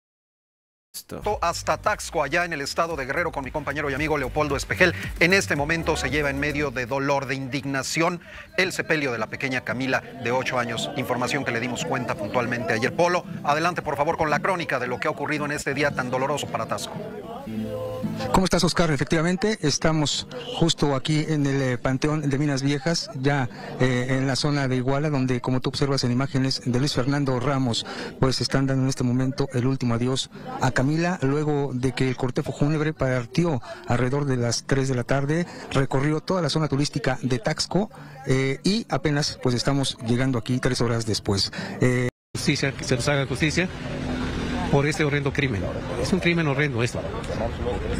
Hasta Taxco, allá en el estado de Guerrero, con mi compañero y amigo Leopoldo Espejel. En este momento se lleva en medio de dolor, de indignación, el sepelio de la pequeña Camila de 8 años. Información que le dimos cuenta puntualmente ayer. Polo, adelante por favor con la crónica de lo que ha ocurrido en este día tan doloroso para Taxco. ¿Cómo estás, Oscar? Efectivamente, estamos justo aquí en el eh, Panteón de Minas Viejas, ya eh, en la zona de Iguala, donde, como tú observas en imágenes de Luis Fernando Ramos, pues están dando en este momento el último adiós a Camila, luego de que el cortejo fúnebre partió alrededor de las 3 de la tarde, recorrió toda la zona turística de Taxco eh, y apenas pues estamos llegando aquí tres horas después. Justicia, se nos haga justicia por este horrendo crimen. Es un crimen horrendo esto.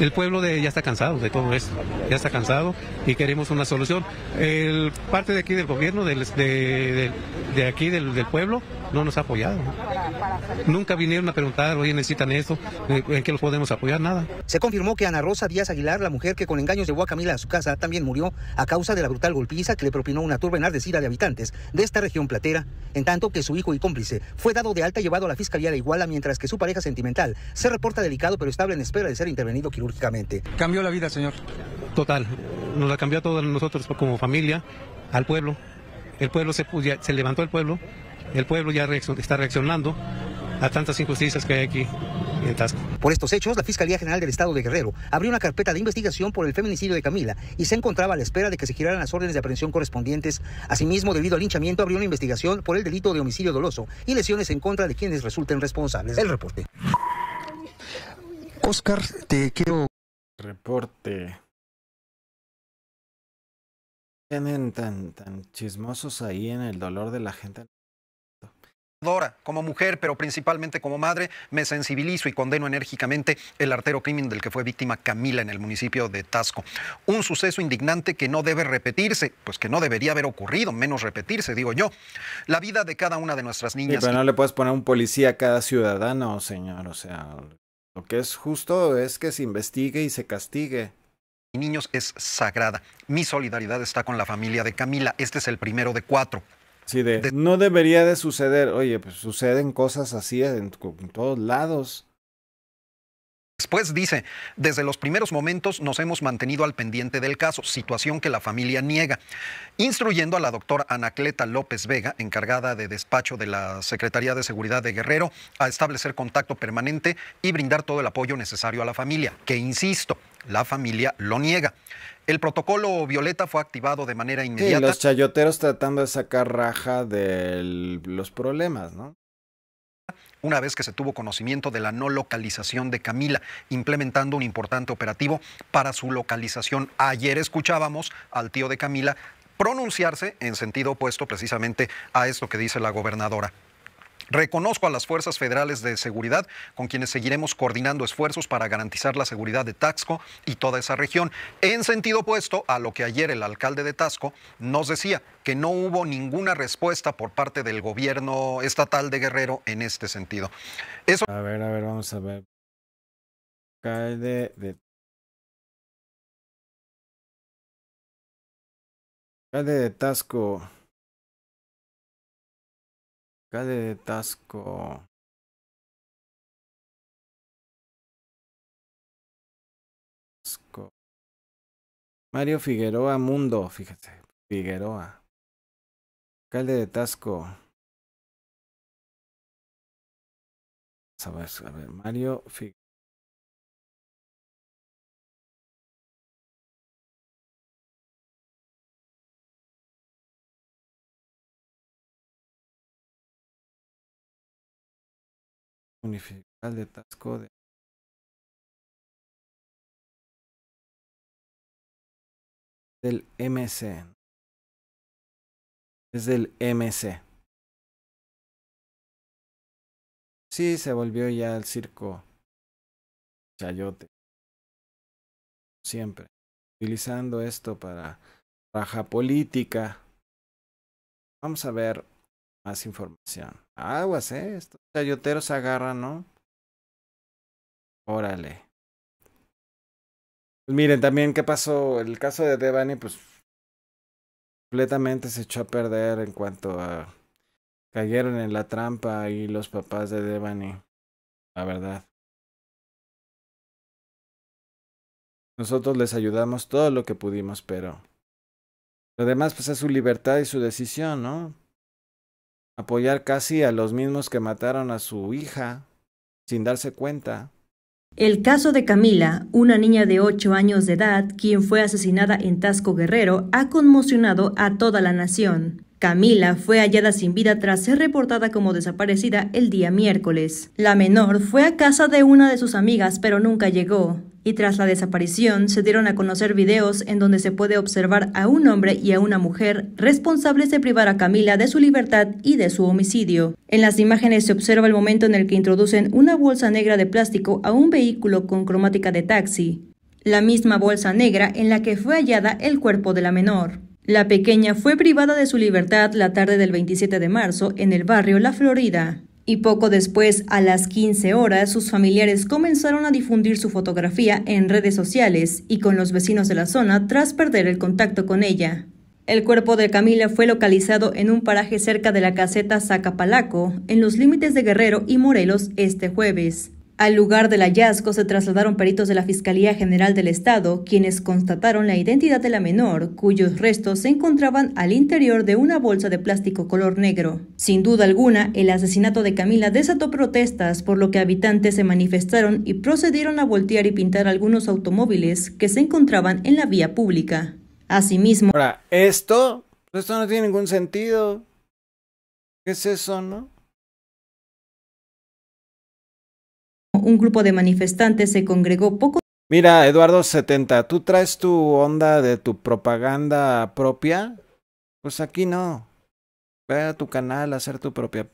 El pueblo de, ya está cansado de todo esto, ya está cansado y queremos una solución. El, parte de aquí del gobierno, de, aquí del, del pueblo, no nos ha apoyado. Nunca vinieron a preguntar, oye, necesitan esto, ¿en qué los podemos apoyar? Nada. Se confirmó que Ana Rosa Díaz Aguilar, la mujer que con engaños llevó a Camila a su casa, también murió a causa de la brutal golpiza que le propinó una turba enardecida de habitantes de esta región platera, en tanto que su hijo y cómplice fue dado de alta y llevado a la Fiscalía de Iguala, mientras que su pareja sentimental se reporta delicado pero estable en espera de ser intervenido quirúrgicamente. Cambió la vida, señor. Total, nos la cambió a todos nosotros como familia, al pueblo. El pueblo se, se levantó el pueblo, el pueblo ya está reaccionando a tantas injusticias que hay aquí en Tasco. Por estos hechos, la Fiscalía General del Estado de Guerrero abrió una carpeta de investigación por el feminicidio de Camila y se encontraba a la espera de que se giraran las órdenes de aprehensión correspondientes. Asimismo, debido al linchamiento, abrió una investigación por el delito de homicidio doloso y lesiones en contra de quienes resulten responsables. El reporte. Oscar, te quiero... Reporte. Tienen tan, tan chismosos ahí en el dolor de la gente como mujer, pero principalmente como madre, me sensibilizo y condeno enérgicamente el artero crimen del que fue víctima Camila en el municipio de Tasco. Un suceso indignante que no debe repetirse, pues que no debería haber ocurrido, menos repetirse, digo yo. La vida de cada una de nuestras niñas. pero no le puedes poner un policía a cada ciudadano, señor, o sea. Lo que es justo es que se investigue y se castigue niños es sagrada. Mi solidaridad está con la familia de Camila. Este es el primero de cuatro. Sí, de, no debería de suceder. Oye, pues suceden cosas así en todos lados. Después dice, desde los primeros momentos nos hemos mantenido al pendiente del caso, situación que la familia niega, instruyendo a la doctora Anacleta López Vega, encargada de despacho de la Secretaría de Seguridad de Guerrero, a establecer contacto permanente y brindar todo el apoyo necesario a la familia, que insisto, la familia lo niega. El protocolo violeta fue activado de manera inmediata. Y los chayoteros tratando de sacar raja de los problemas, ¿no? una vez que se tuvo conocimiento de la no localización de Camila, implementando un importante operativo para su localización. Ayer escuchábamos al tío de Camila pronunciarse en sentido opuesto precisamente a esto que dice la gobernadora. Reconozco a las fuerzas federales de seguridad con quienes seguiremos coordinando esfuerzos para garantizar la seguridad de Taxco y toda esa región. En sentido opuesto a lo que ayer el alcalde de Taxco nos decía, que no hubo ninguna respuesta por parte del gobierno estatal de Guerrero en este sentido. Eso... A ver, a ver, vamos a ver. de... Alcalde de Taxco. Calle de Tasco. Tasco. Mario Figueroa Mundo, fíjate. Figueroa. Alcalde de Tasco. a ver, a ver, Mario Figueroa. municipal de Tasco del MC. Es del MC. Sí, se volvió ya el circo chayote. Siempre. Utilizando esto para raja política. Vamos a ver más información. Aguas, eh. Estos chayoteros agarran, ¿no? Órale. Pues miren, también qué pasó. El caso de Devani, pues. Completamente se echó a perder en cuanto a. Cayeron en la trampa y los papás de Devani. La verdad. Nosotros les ayudamos todo lo que pudimos, pero. Lo demás, pues es su libertad y su decisión, ¿no? apoyar casi a los mismos que mataron a su hija sin darse cuenta. El caso de Camila, una niña de 8 años de edad, quien fue asesinada en Tasco Guerrero, ha conmocionado a toda la nación. Camila fue hallada sin vida tras ser reportada como desaparecida el día miércoles. La menor fue a casa de una de sus amigas pero nunca llegó y tras la desaparición se dieron a conocer videos en donde se puede observar a un hombre y a una mujer responsables de privar a Camila de su libertad y de su homicidio. En las imágenes se observa el momento en el que introducen una bolsa negra de plástico a un vehículo con cromática de taxi, la misma bolsa negra en la que fue hallada el cuerpo de la menor. La pequeña fue privada de su libertad la tarde del 27 de marzo en el barrio La Florida y poco después, a las 15 horas, sus familiares comenzaron a difundir su fotografía en redes sociales y con los vecinos de la zona tras perder el contacto con ella. El cuerpo de Camila fue localizado en un paraje cerca de la caseta Zacapalaco, en los límites de Guerrero y Morelos, este jueves. Al lugar del hallazgo se trasladaron peritos de la Fiscalía General del Estado, quienes constataron la identidad de la menor, cuyos restos se encontraban al interior de una bolsa de plástico color negro. Sin duda alguna, el asesinato de Camila desató protestas, por lo que habitantes se manifestaron y procedieron a voltear y pintar algunos automóviles que se encontraban en la vía pública. Asimismo... Ahora, esto, esto no tiene ningún sentido. ¿Qué es eso, no? un grupo de manifestantes se congregó poco. Mira, Eduardo 70, tú traes tu onda de tu propaganda propia. Pues aquí no. Ve a tu canal a hacer tu propia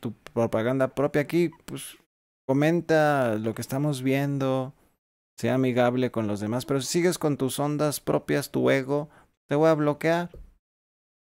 tu propaganda propia aquí, pues comenta lo que estamos viendo, sea amigable con los demás, pero si sigues con tus ondas propias, tu ego, te voy a bloquear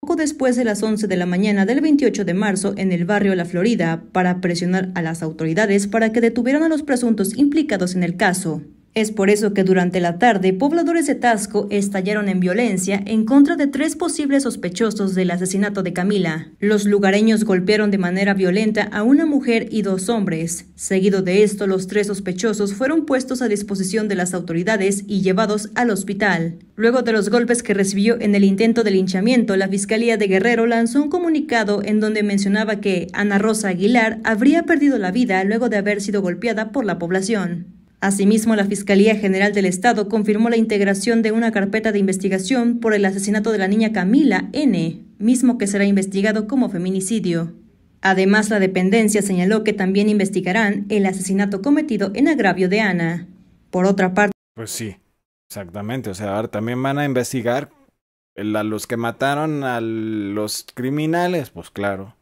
poco después de las 11 de la mañana del 28 de marzo en el barrio La Florida para presionar a las autoridades para que detuvieran a los presuntos implicados en el caso. Es por eso que durante la tarde pobladores de Tasco estallaron en violencia en contra de tres posibles sospechosos del asesinato de Camila. Los lugareños golpearon de manera violenta a una mujer y dos hombres. Seguido de esto, los tres sospechosos fueron puestos a disposición de las autoridades y llevados al hospital. Luego de los golpes que recibió en el intento de linchamiento, la Fiscalía de Guerrero lanzó un comunicado en donde mencionaba que Ana Rosa Aguilar habría perdido la vida luego de haber sido golpeada por la población. Asimismo, la Fiscalía General del Estado confirmó la integración de una carpeta de investigación por el asesinato de la niña Camila N., mismo que será investigado como feminicidio. Además, la dependencia señaló que también investigarán el asesinato cometido en agravio de Ana. Por otra parte... Pues sí, exactamente. O sea, ahora también van a investigar a los que mataron a los criminales, pues claro.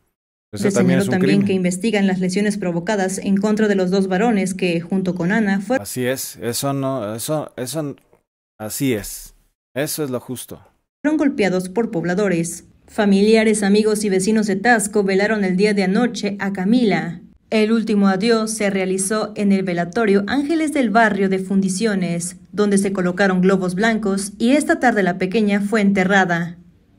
Eso también, también que investigan las lesiones provocadas en contra de los dos varones que, junto con Ana, fueron... Así es, eso no, eso, eso, así es, eso es lo justo. Fueron golpeados por pobladores. Familiares, amigos y vecinos de Tasco velaron el día de anoche a Camila. El último adiós se realizó en el velatorio Ángeles del Barrio de Fundiciones, donde se colocaron globos blancos y esta tarde la pequeña fue enterrada.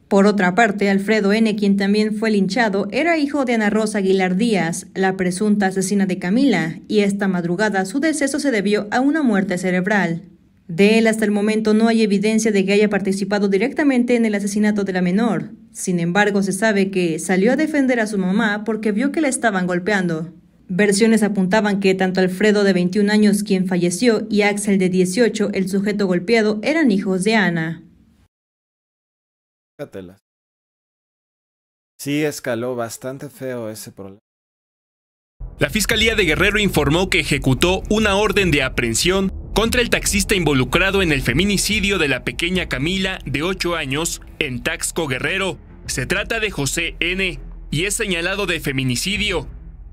Por otra parte, Alfredo N., quien también fue linchado, era hijo de Ana Rosa Aguilar Díaz, la presunta asesina de Camila, y esta madrugada su deceso se debió a una muerte cerebral. De él hasta el momento no hay evidencia de que haya participado directamente en el asesinato de la menor. Sin embargo, se sabe que salió a defender a su mamá porque vio que la estaban golpeando. Versiones apuntaban que tanto Alfredo de 21 años, quien falleció, y Axel de 18, el sujeto golpeado, eran hijos de Ana. Sí escaló bastante feo ese problema. La Fiscalía de Guerrero informó que ejecutó una orden de aprehensión contra el taxista involucrado en el feminicidio de la pequeña Camila, de 8 años, en Taxco Guerrero. Se trata de José N. y es señalado de feminicidio.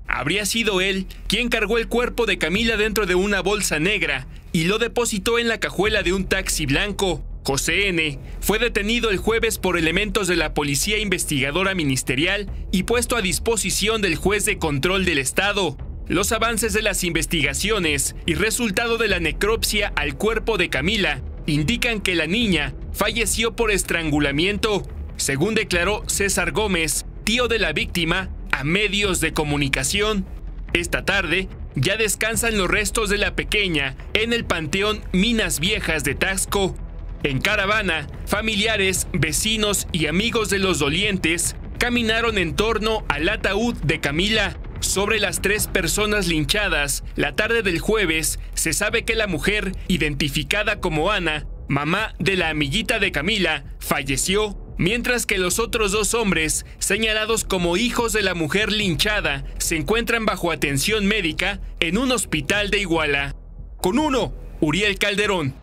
Habría sido él quien cargó el cuerpo de Camila dentro de una bolsa negra y lo depositó en la cajuela de un taxi blanco. José N. fue detenido el jueves por elementos de la Policía Investigadora Ministerial y puesto a disposición del juez de control del Estado. Los avances de las investigaciones y resultado de la necropsia al cuerpo de Camila indican que la niña falleció por estrangulamiento, según declaró César Gómez, tío de la víctima, a medios de comunicación. Esta tarde, ya descansan los restos de la pequeña en el Panteón Minas Viejas de Taxco, en caravana, familiares, vecinos y amigos de los dolientes caminaron en torno al ataúd de Camila. Sobre las tres personas linchadas, la tarde del jueves, se sabe que la mujer, identificada como Ana, mamá de la amiguita de Camila, falleció, mientras que los otros dos hombres, señalados como hijos de la mujer linchada, se encuentran bajo atención médica en un hospital de Iguala. Con uno, Uriel Calderón.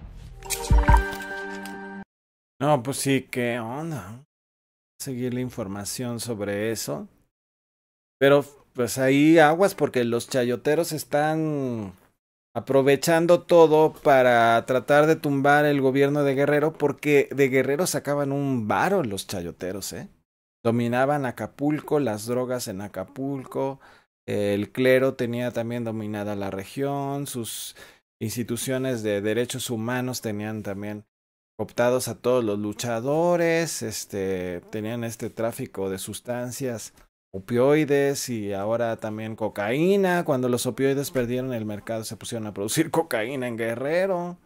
No, pues sí, qué onda. Seguir la información sobre eso. Pero pues ahí aguas porque los chayoteros están aprovechando todo para tratar de tumbar el gobierno de Guerrero porque de Guerrero sacaban un varo los chayoteros, ¿eh? Dominaban Acapulco, las drogas en Acapulco, el clero tenía también dominada la región, sus instituciones de derechos humanos tenían también cooptados a todos los luchadores, este, tenían este tráfico de sustancias, opioides y ahora también cocaína. Cuando los opioides perdieron el mercado se pusieron a producir cocaína en Guerrero.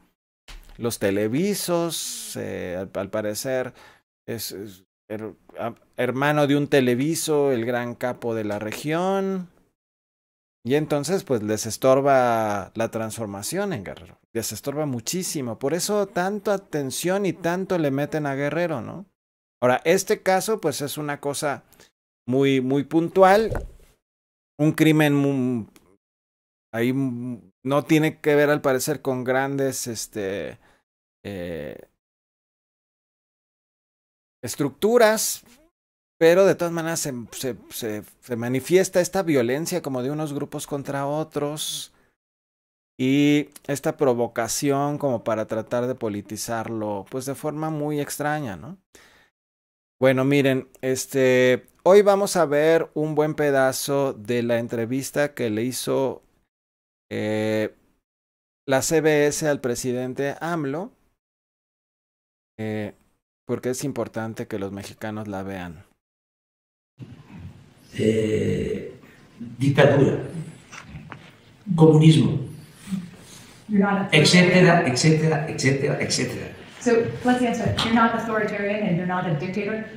Los televisos, eh, al, parecer, es, er, hermano de un televiso, el gran capo de la región. Y entonces, pues les estorba la transformación en Guerrero. Les estorba muchísimo. Por eso tanta atención y tanto le meten a Guerrero, ¿no? Ahora, este caso, pues es una cosa muy, muy puntual. Un crimen ahí no tiene que ver, al parecer, con grandes este, eh, estructuras pero de todas maneras se, se, manifiesta esta violencia como de unos grupos contra otros y esta provocación como para tratar de politizarlo, pues de forma muy extraña, ¿no? Bueno, miren, este, hoy vamos a ver un buen pedazo de la entrevista que le hizo eh, la CBS al presidente AMLO, eh, porque es importante que los mexicanos la vean. Eh, dictadura, comunismo, etcétera, etcétera, etcétera, etcétera. So answer. You're not authoritarian and you're not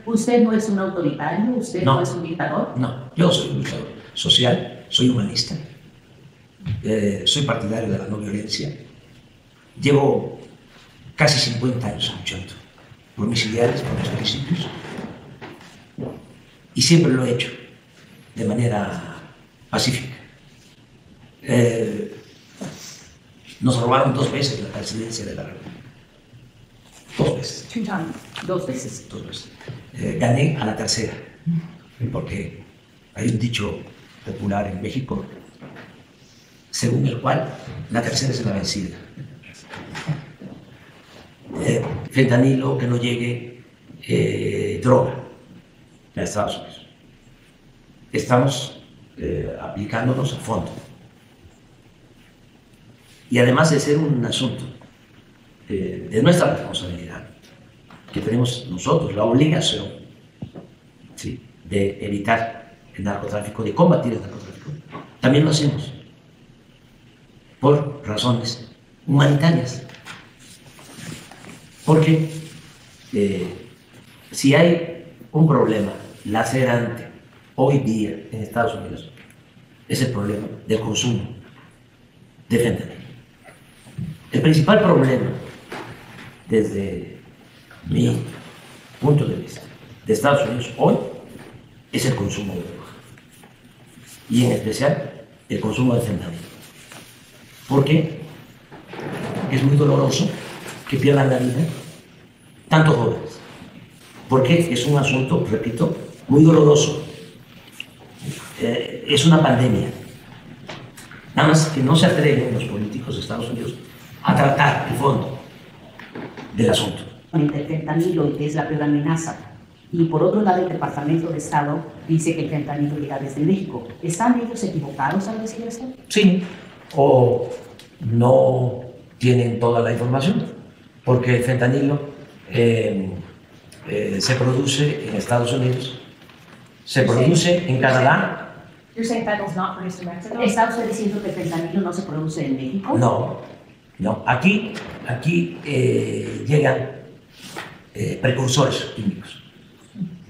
Usted no es un autoritario, usted no, es un dictador. No, yo soy un dictador social, soy humanista, eh, soy partidario de la no violencia. Llevo casi 50 años luchando por mis ideales, por mis principios, y siempre lo he hecho de manera pacífica. Eh, nos robaron dos veces la presidencia de la República. Dos veces. Dos veces. Dos eh, gané a la tercera, porque hay un dicho popular en México, según el cual la tercera es la vencida. Eh, fentanilo, que no llegue eh, droga a Estados Unidos estamos eh, aplicándonos a fondo. Y además de ser un asunto eh, de nuestra responsabilidad, que tenemos nosotros la obligación de evitar el narcotráfico, de combatir el narcotráfico, también lo hacemos por razones humanitarias. Porque eh, si hay un problema lacerante hoy día en Estados Unidos es el problema del consumo de fentanil. El principal problema, desde mi punto de vista, de Estados Unidos hoy es el consumo de droga. Y en especial el consumo de fentanil. Porque es muy doloroso que pierdan la vida tantos jóvenes. Porque es un asunto, repito, muy doloroso eh, es una pandemia. Nada más que no se atreven los políticos de Estados Unidos a tratar el fondo del asunto. el fentanilo es la peor amenaza. Y por otro lado, el Departamento de Estado dice que el fentanilo llega desde México. ¿Están ellos equivocados al decir eso? Sí, o no tienen toda la información, porque el fentanilo eh, eh, se produce en Estados Unidos, se produce en Canadá ¿Está usted diciendo que el fentanilo no se produce en México? No, no. Aquí, aquí eh, llegan eh, precursores químicos.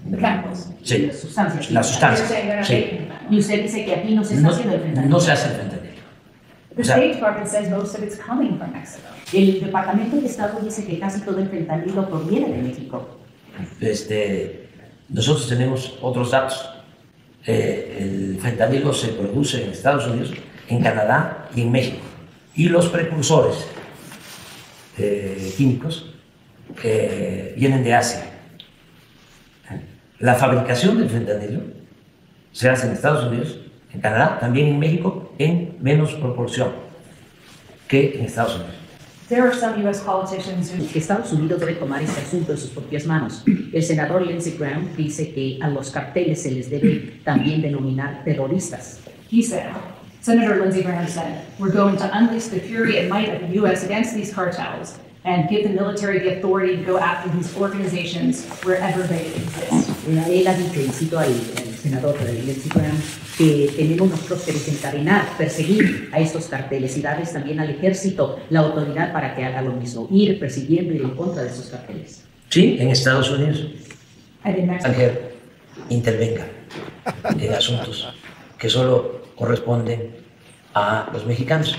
Blancos. Sí. Las sustancias. Las sustancias. Sí. Y usted dice que aquí no se hace el fentanilo. No se hace el fentanilo. State Department says most it's coming from Mexico. El Departamento de Estado dice que casi todo el fentanilo proviene de México. Este, nosotros tenemos otros datos eh, el fentanilo se produce en Estados Unidos, en Canadá y en México. Y los precursores eh, químicos eh, vienen de Asia. La fabricación del fentanilo se hace en Estados Unidos, en Canadá, también en México, en menos proporción que en Estados Unidos. There are some US politicians who... que Estados Unidos debe tomar este asunto en sus propias manos. El senador Lindsey Graham dice que a los carteles se les debe también denominar terroristas. He said, Senator Lindsey Graham said, we're going to unleash the fury and might of the US against these cartels and give the military the authority to go after these organizations wherever they exist. senador que tenemos nosotros que desencadenar, perseguir a estos carteles y darles también al ejército la autoridad para que haga lo mismo, ir persiguiendo y en contra de esos carteles. Sí, en Estados Unidos. Además. intervenga en asuntos que solo corresponden a los mexicanos.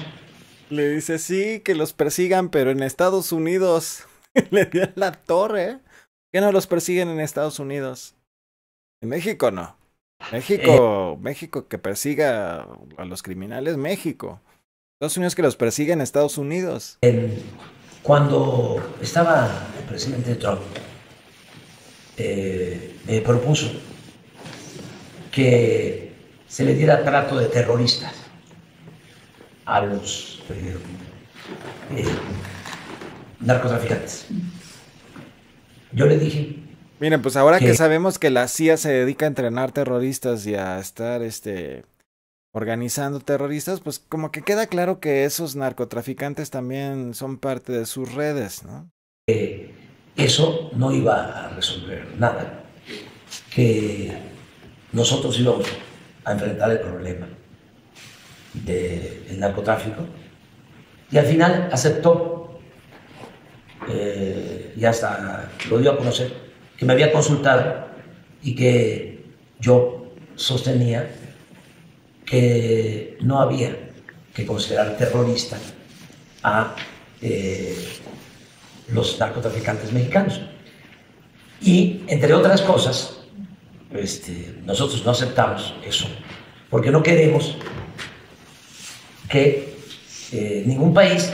Le dice sí, que los persigan, pero en Estados Unidos le dio la torre. ¿Por qué no los persiguen en Estados Unidos? En México no. México, eh, México que persiga a los criminales, México. Estados Unidos que los persigue en Estados Unidos. cuando estaba el presidente Trump, eh, me propuso que se le diera trato de terroristas a los eh, narcotraficantes. Yo le dije Miren, pues ahora que sabemos que la CIA se dedica a entrenar terroristas y a estar este organizando terroristas, pues como que queda claro que esos narcotraficantes también son parte de sus redes, ¿no? Eh, eso no iba a resolver nada, que nosotros íbamos a enfrentar el problema del narcotráfico y al final aceptó eh, y hasta lo dio a conocer que me había consultado y que yo sostenía que no había que considerar terrorista a eh, los narcotraficantes mexicanos. Y, entre otras cosas, este, nosotros no aceptamos eso, porque no queremos que eh, ningún país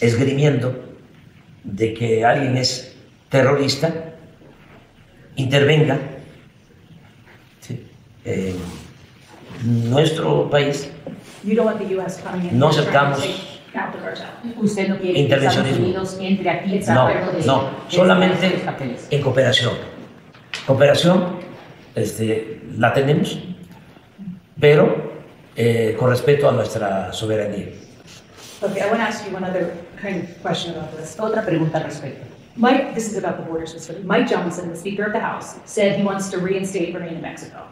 esgrimiendo de que alguien es terrorista intervenga eh, nuestro país. No aceptamos intervenciones. no intervencionismo. no, solamente en cooperación. Cooperación este, la tenemos, pero eh, con respeto a nuestra soberanía. I want to ask you one kind question about this. Otra pregunta al respecto. Mike, this is about the borders. specifically. Mike Johnson, the Speaker of the House, said he wants to reinstate Bernie Mexico.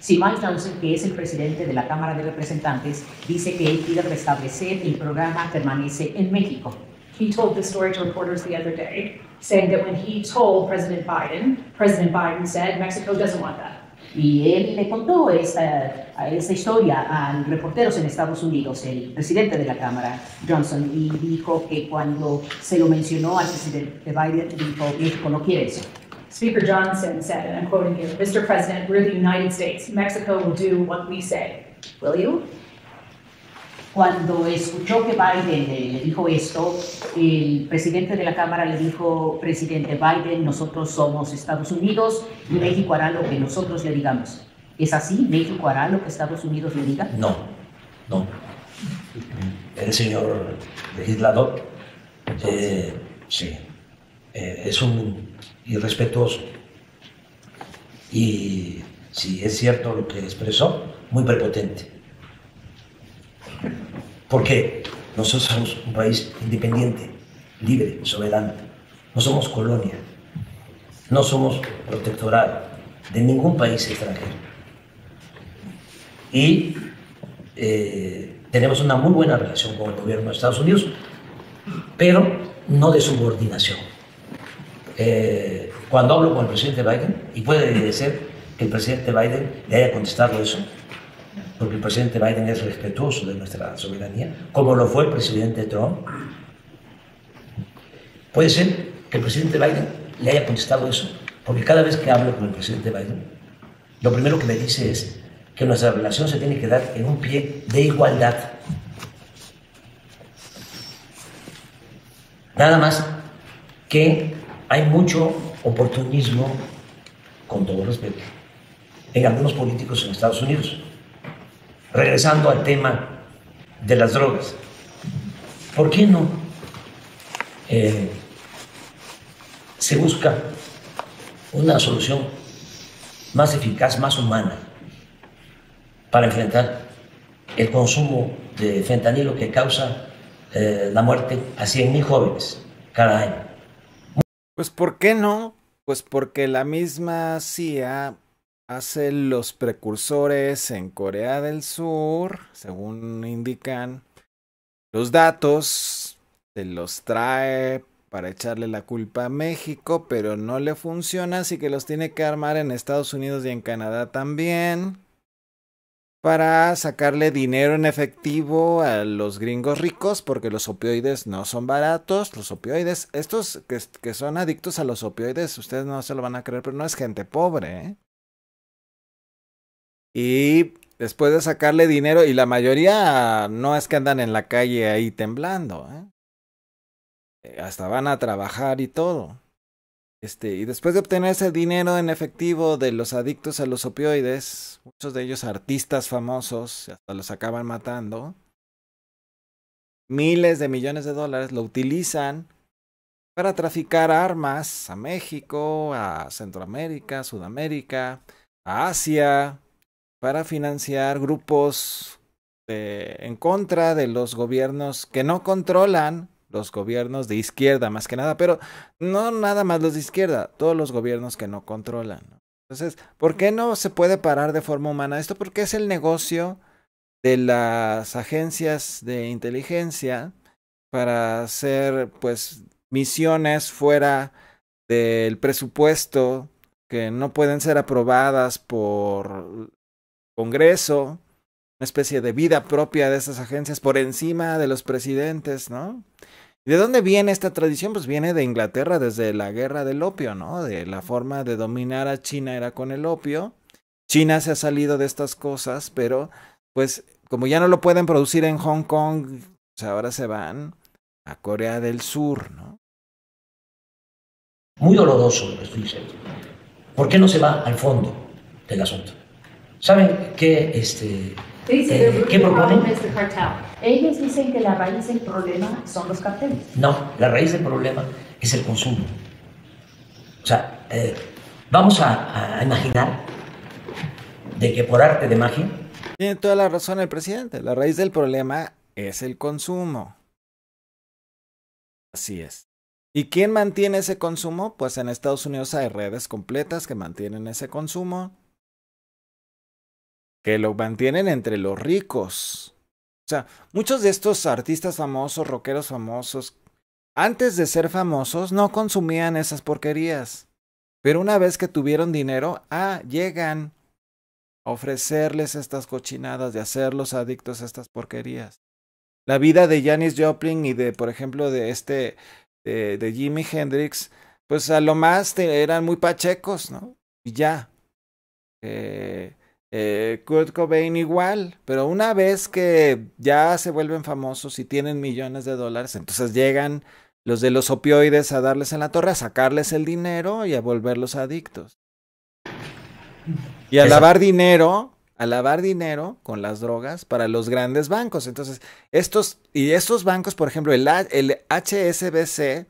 Si Mike Johnson, que es el presidente de la Cámara de Representantes, dice que él quiere restablecer el programa Permanece en México. He told the story to reporters the other day, saying that when he told President Biden, President Biden said, Mexico doesn't want that. Y él le contó esa, esa historia a reporteros en Estados Unidos, el presidente de la Cámara, Johnson, y dijo que cuando se lo mencionó al presidente Biden, dijo, México no quiere eso. Speaker Johnson said, and I'm quoting here, Mr. President, we're the United States. Mexico will do what we say. Will you? Cuando escuchó que Biden le dijo esto, el presidente de la Cámara le dijo, presidente Biden, nosotros somos Estados Unidos y México hará lo que nosotros le digamos. ¿Es así? ¿México hará lo que Estados Unidos le diga? No, no. El señor legislador, eh, sí, eh, es un irrespetuoso. Y si es cierto lo que expresó, muy prepotente. Porque nosotros somos un país independiente, libre, soberano. No somos colonia, no somos protectorado de ningún país extranjero. Y eh, tenemos una muy buena relación con el gobierno de Estados Unidos, pero no de subordinación. Eh, cuando hablo con el presidente Biden, y puede ser que el presidente Biden le haya contestado eso, porque el presidente Biden es respetuoso de nuestra soberanía, como lo fue el presidente Trump. Puede ser que el presidente Biden le haya contestado eso, porque cada vez que hablo con el presidente Biden, lo primero que me dice es que nuestra relación se tiene que dar en un pie de igualdad. Nada más que hay mucho oportunismo, con todo respeto, en algunos políticos en Estados Unidos regresando al tema de las drogas, ¿por qué no eh, se busca una solución más eficaz, más humana para enfrentar el consumo de fentanilo que causa eh, la muerte a 100.000 jóvenes cada año? Pues ¿por qué no? Pues porque la misma CIA hace los precursores en Corea del Sur, según indican los datos, se los trae para echarle la culpa a México, pero no le funciona, así que los tiene que armar en Estados Unidos y en Canadá también para sacarle dinero en efectivo a los gringos ricos, porque los opioides no son baratos, los opioides, estos que, son adictos a los opioides, ustedes no se lo van a creer, pero no es gente pobre, ¿eh? Y después de sacarle dinero, y la mayoría no es que andan en la calle ahí temblando, ¿eh? Eh, hasta van a trabajar y todo. Este, y después de obtener ese dinero en efectivo de los adictos a los opioides, muchos de ellos artistas famosos, hasta los acaban matando, miles de millones de dólares lo utilizan para traficar armas a México, a Centroamérica, Sudamérica, a Asia, para financiar grupos en contra de los gobiernos que no controlan los gobiernos de izquierda, más que nada, pero no nada más los de izquierda, todos los gobiernos que no controlan. Entonces, ¿por qué no se puede parar de forma humana esto? Porque es el negocio de las agencias de inteligencia para hacer pues misiones fuera del presupuesto que no pueden ser aprobadas por Congreso, una especie de vida propia de esas agencias por encima de los presidentes, ¿no? ¿De dónde viene esta tradición? Pues viene de Inglaterra desde la guerra del opio, ¿no? De la forma de dominar a China era con el opio. China se ha salido de estas cosas, pero pues como ya no lo pueden producir en Hong Kong, pues ahora se van a Corea del Sur, ¿no? Muy doloroso, estoy diciendo. ¿Por qué no se va al fondo del asunto? ¿Saben qué, este, eh, ¿qué proponen? Ellos dicen que la raíz del problema son los carteles. No, la raíz del problema es el consumo. O sea, eh, vamos a, a imaginar de que por arte de magia... Tiene toda la razón el presidente. La raíz del problema es el consumo. Así es. ¿Y quién mantiene ese consumo? Pues en Estados Unidos hay redes completas que mantienen ese consumo que lo mantienen entre los ricos. O sea, muchos de estos artistas famosos, rockeros famosos, antes de ser famosos no consumían esas porquerías. Pero una vez que tuvieron dinero, ah, llegan a ofrecerles estas cochinadas, de hacerlos adictos a estas porquerías. La vida de Janis Joplin y de, por ejemplo, de este, de, Jimi Hendrix, pues a lo más eran muy pachecos, ¿no? Y ya. Eh, eh, Kurt Cobain igual, pero una vez que ya se vuelven famosos y tienen millones de dólares, entonces llegan los de los opioides a darles en la torre, a sacarles el dinero y a volverlos adictos. Y a lavar dinero, a lavar dinero con las drogas para los grandes bancos. Entonces, estos, y estos bancos, por ejemplo, el HSBC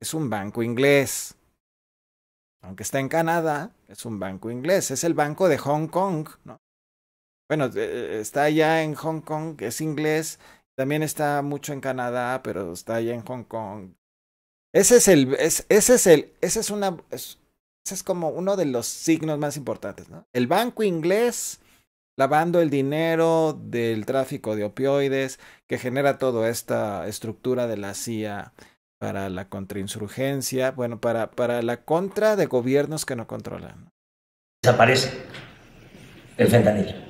es un banco inglés, aunque está en Canadá, es un banco inglés, es el banco de Hong Kong, ¿no? Bueno, eh, eh, está allá en Hong Kong, es inglés, también está mucho en Canadá, pero está allá en Hong Kong. Ese es el, ese es el, ese es una, ese es como uno de los signos más importantes, ¿no? El banco inglés lavando el dinero del tráfico de opioides que genera toda esta estructura de la CIA para la contrainsurgencia, bueno, para, para la contra de gobiernos que no controlan. Desaparece el fentanil.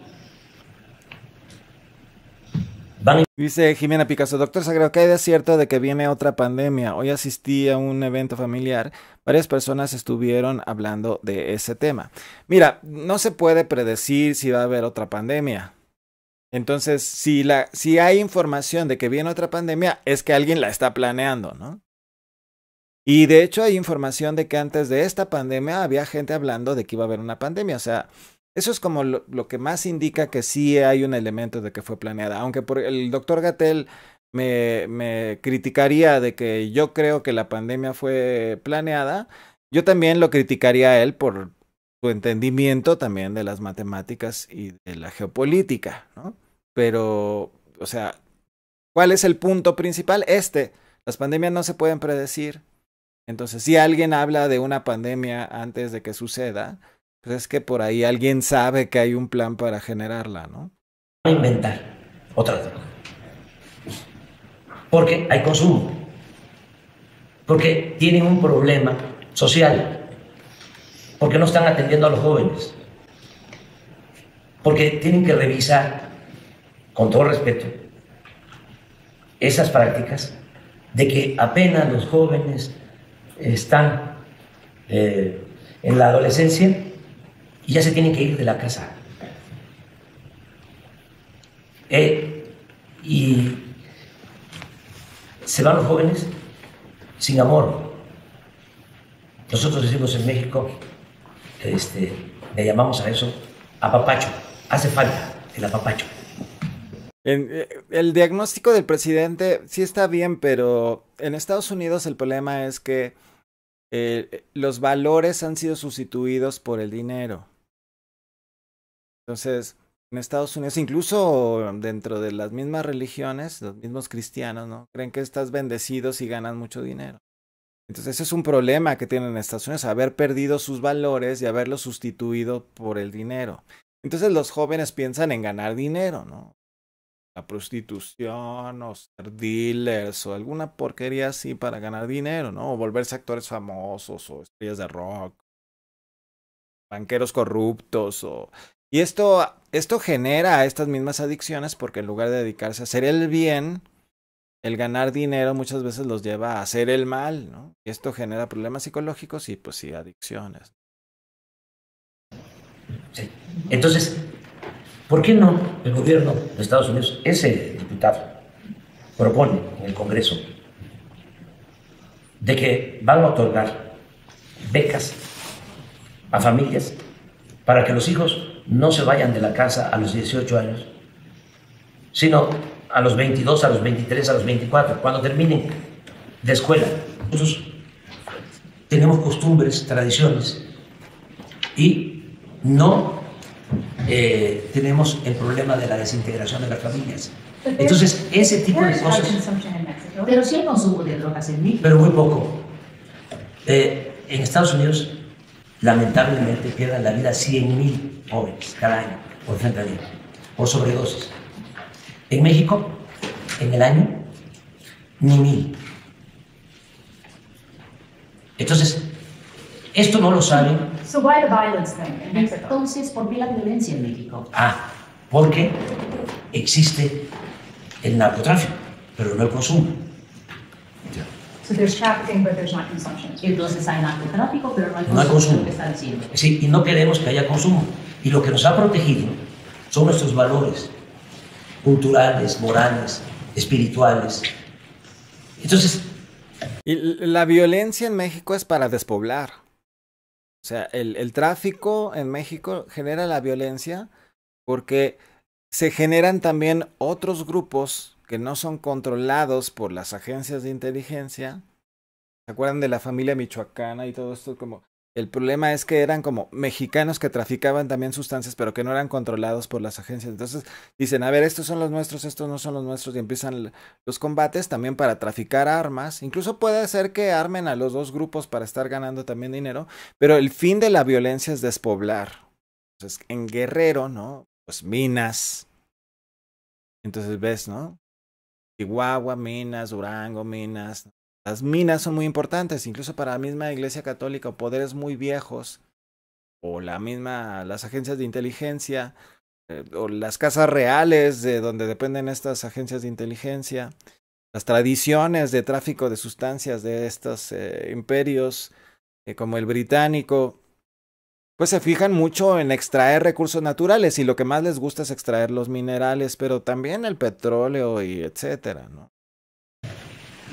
Dice Jimena Picasso, doctor Sagrado, ¿qué hay de cierto de que viene otra pandemia. Hoy asistí a un evento familiar, varias personas estuvieron hablando de ese tema. Mira, no se puede predecir si va a haber otra pandemia. Entonces, si, la, si hay información de que viene otra pandemia, es que alguien la está planeando, ¿no? Y de hecho hay información de que antes de esta pandemia había gente hablando de que iba a haber una pandemia. O sea, eso es como lo, que más indica que sí hay un elemento de que fue planeada. Aunque por el doctor Gatel me, me, criticaría de que yo creo que la pandemia fue planeada, yo también lo criticaría a él por, su entendimiento también de las matemáticas y de la geopolítica, ¿no? Pero, o sea, ¿cuál es el punto principal? Este, las pandemias no se pueden predecir. Entonces, si alguien habla de una pandemia antes de que suceda, pues es que por ahí alguien sabe que hay un plan para generarla, ¿no? Inventar otra droga. Porque hay consumo. Porque tienen un problema social porque no están atendiendo a los jóvenes. Porque tienen que revisar, con todo respeto, esas prácticas de que apenas los jóvenes están eh, en la adolescencia y ya se tienen que ir de la casa. Eh, y se van los jóvenes sin amor. Nosotros decimos en México, este, le llamamos a eso apapacho. Hace falta el apapacho. Eh, el diagnóstico del presidente sí está bien, pero en Estados Unidos el problema es que eh, los valores han sido sustituidos por el dinero. Entonces, en Estados Unidos, incluso dentro de las mismas religiones, los mismos cristianos, ¿no? Creen que estás bendecido si ganas mucho dinero. Entonces, ese es un problema que tienen estas Unidos, haber perdido sus valores y haberlos sustituido por el dinero. Entonces, los jóvenes piensan en ganar dinero, ¿no? La prostitución o ser dealers o alguna porquería así para ganar dinero, ¿no? O volverse actores famosos o estrellas de rock, banqueros corruptos o... Y esto, esto genera estas mismas adicciones porque en lugar de dedicarse a hacer el bien, el ganar dinero muchas veces los lleva a hacer el mal, ¿no? esto genera problemas psicológicos y pues sí, adicciones. Sí. Entonces, ¿por qué no el gobierno de Estados Unidos, ese diputado, propone en el Congreso de que van a otorgar becas a familias para que los hijos no se vayan de la casa a los 18 años, sino a los 22, a los 23, a los 24, cuando terminen de escuela. Nosotros tenemos costumbres, tradiciones y no eh, tenemos el problema de la desintegración de las familias. Entonces, ese tipo de cosas... Pero sí el consumo de drogas en México. Pero muy poco. Eh, en Estados Unidos, lamentablemente, pierden la vida 100.000 jóvenes cada año por por sobredosis. En México, en el año, ni mil. Entonces, esto no lo saben. Entonces, ¿por qué la violencia en México? Ah, porque existe el narcotráfico, pero no el consumo. hay no hay consumo. No hay sí, y no queremos que haya consumo. Y lo que nos ha protegido son nuestros valores, culturales, morales, espirituales. Entonces... la violencia en México es para despoblar. O sea, el, el tráfico en México genera la violencia porque se generan también otros grupos que no son controlados por las agencias de inteligencia. ¿Se acuerdan de la familia michoacana y todo esto? Como el problema es que eran como mexicanos que traficaban también sustancias, pero que no eran controlados por las agencias. Entonces dicen, a ver, estos son los nuestros, estos no son los nuestros, y empiezan los combates también para traficar armas. Incluso puede ser que armen a los dos grupos para estar ganando también dinero, pero el fin de la violencia es despoblar. Entonces, en Guerrero, ¿no? Pues minas. Entonces ves, ¿no? Chihuahua, minas, Durango, minas, las minas son muy importantes, incluso para la misma Iglesia Católica o poderes muy viejos, o la misma, las agencias de inteligencia, eh, o las casas reales de donde dependen estas agencias de inteligencia, las tradiciones de tráfico de sustancias de estos eh, imperios, eh, como el británico, pues se fijan mucho en extraer recursos naturales y lo que más les gusta es extraer los minerales, pero también el petróleo y etcétera, ¿no?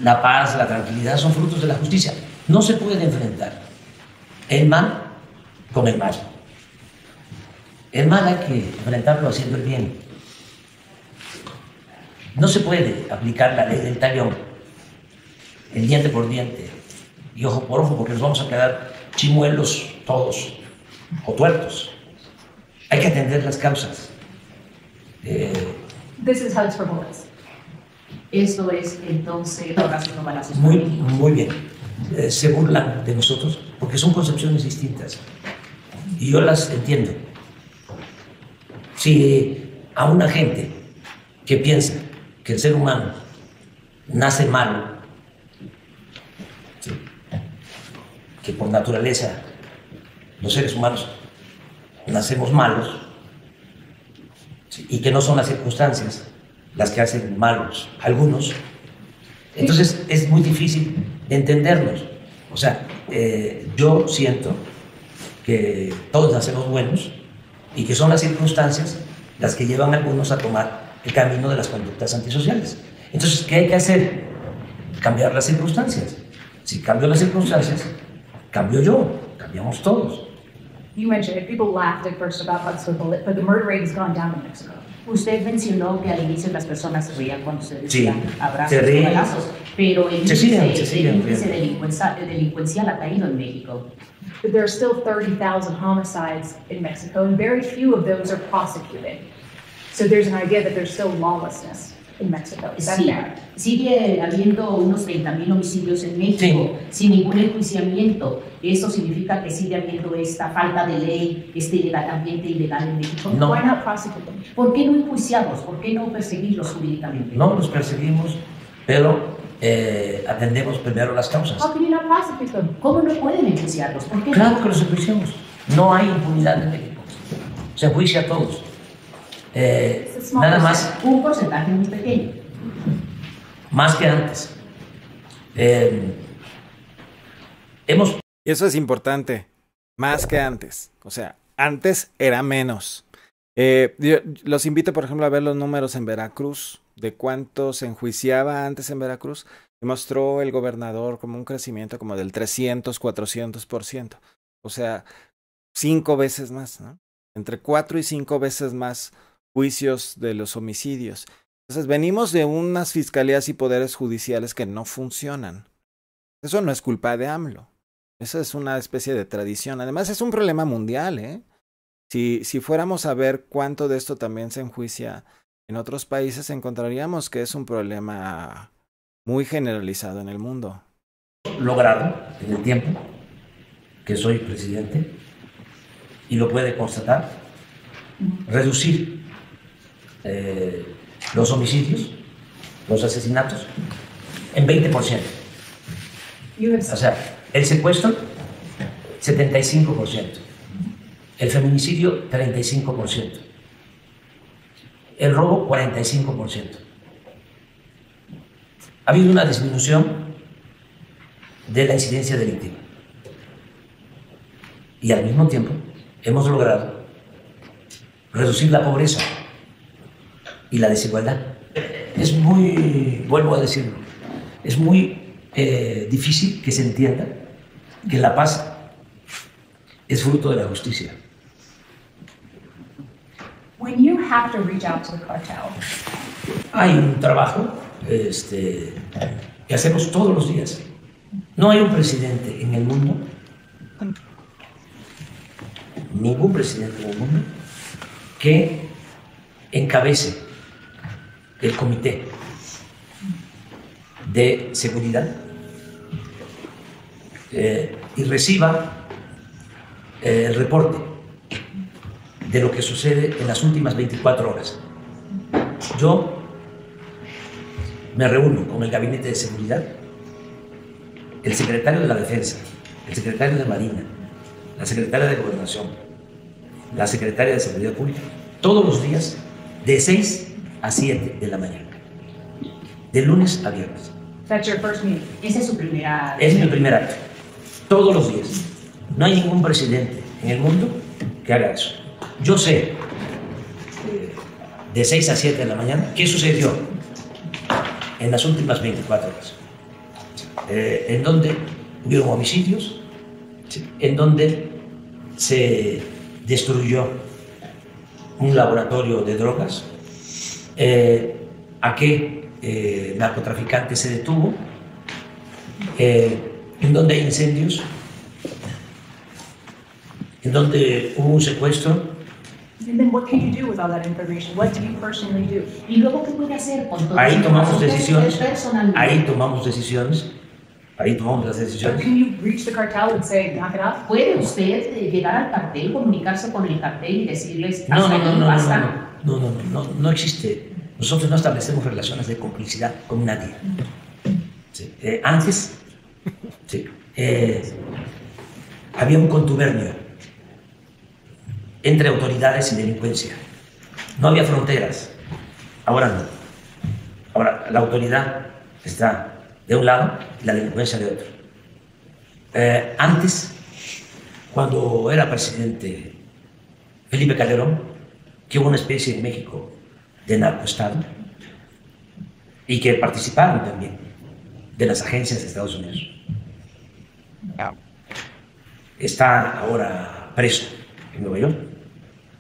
la paz, la tranquilidad, son frutos de la justicia. No se puede enfrentar el mal con el mal. El mal hay que enfrentarlo haciendo el bien. No se puede aplicar la ley del talión, el diente por diente y ojo por ojo, porque nos vamos a quedar chimuelos todos o tuertos. Hay que atender las causas. Eh, This is for eso es entonces lo que para sido muy, escuelas. Muy bien. Eh, se burlan de nosotros porque son concepciones distintas. Y yo las entiendo. Si a una gente que piensa que el ser humano nace malo, que por naturaleza los seres humanos nacemos malos, y que no son las circunstancias las que hacen malos, algunos. Entonces es muy difícil entenderlos entendernos. O sea, eh, yo siento que todos hacemos buenos y que son las circunstancias las que llevan a algunos a tomar el camino de las conductas antisociales. Entonces, ¿qué hay que hacer? Cambiar las circunstancias. Si cambio las circunstancias, cambio yo, cambiamos todos. You mentioned people laughed at first about but the murder rate has gone down in Mexico. Usted mencionó que al inicio las personas se reían cuando se decía sí, abrazos se balazos, pero el índice, delincuencial ha caído en México. But there are still 30,000 homicides in Mexico, and very few of those are prosecuted. So there's an idea that there's still lawlessness. Sí, sigue habiendo unos 30.000 homicidios en México sin ningún enjuiciamiento. ¿Eso significa que sigue habiendo esta falta de ley, este ambiente ilegal en México? No. ¿Por qué no enjuiciamos? ¿Por qué no perseguirlos jurídicamente? No los perseguimos, pero eh, atendemos primero las causas. ¿Cómo no pueden enjuiciarlos? ¿Por qué? Claro que los enjuiciamos. No hay impunidad en México. Se enjuicia a todos. Eh, nada más. Un porcentaje muy pequeño. Más que antes. Eh, hemos. Eso es importante. Más que antes. O sea, antes era menos. Eh, los invito, por ejemplo, a ver los números en Veracruz, de cuánto se enjuiciaba antes en Veracruz. Mostró el gobernador como un crecimiento como del 300, 400%. O sea, cinco veces más, ¿no? Entre cuatro y cinco veces más juicios de los homicidios. Entonces venimos de unas fiscalías y poderes judiciales que no funcionan. Eso no es culpa de AMLO. Esa es una especie de tradición. Además es un problema mundial, ¿eh? Si, si fuéramos a ver cuánto de esto también se enjuicia en otros países, encontraríamos que es un problema muy generalizado en el mundo. Logrado en el tiempo que soy presidente, y lo puede constatar, reducir eh, los homicidios, los asesinatos, en 20%. O sea, el secuestro, 75%. El feminicidio, 35%. El robo, 45%. Ha habido una disminución de la incidencia delictiva. Y al mismo tiempo hemos logrado reducir la pobreza y la desigualdad. Es muy, vuelvo a decirlo, es muy eh, difícil que se entienda que la paz es fruto de la justicia. When you have to reach cartel. Hay un trabajo este, que hacemos todos los días. No hay un presidente en el mundo, ningún presidente en el mundo, que encabece el Comité de Seguridad eh, y reciba eh, el reporte de lo que sucede en las últimas 24 horas. Yo me reúno con el Gabinete de Seguridad, el secretario de la Defensa, el secretario de Marina, la secretaria de Gobernación, la secretaria de Seguridad Pública, todos los días de 6 a 7 de la mañana. De lunes a viernes. es su primera Es mi primer acto. Todos los días. No hay ningún presidente en el mundo que haga eso. Yo sé, de 6 a 7 de la mañana, qué sucedió en las últimas 24 horas. Eh, en donde hubo homicidios, en donde se destruyó un laboratorio de drogas, eh, a qué eh, narcotraficante se detuvo, eh, en dónde hay incendios, en dónde hubo un secuestro. Ahí tomamos decisiones. Ahí tomamos decisiones. Ahí tomamos las decisiones. ¿Puede usted llegar al cartel, comunicarse con el cartel y decirles no, no, no, no, no, no, no, no, existe. Nosotros no establecemos relaciones de complicidad con nadie. Eh, antes eh, había un contubernio entre autoridades y delincuencia. No había fronteras. Ahora no. Ahora la autoridad está de un lado y la delincuencia de otro. Eh, antes, cuando era presidente Felipe Calderón, que hubo una especie en México de narcoestado y que participaron también de las agencias de Estados Unidos. Está ahora preso en Nueva York.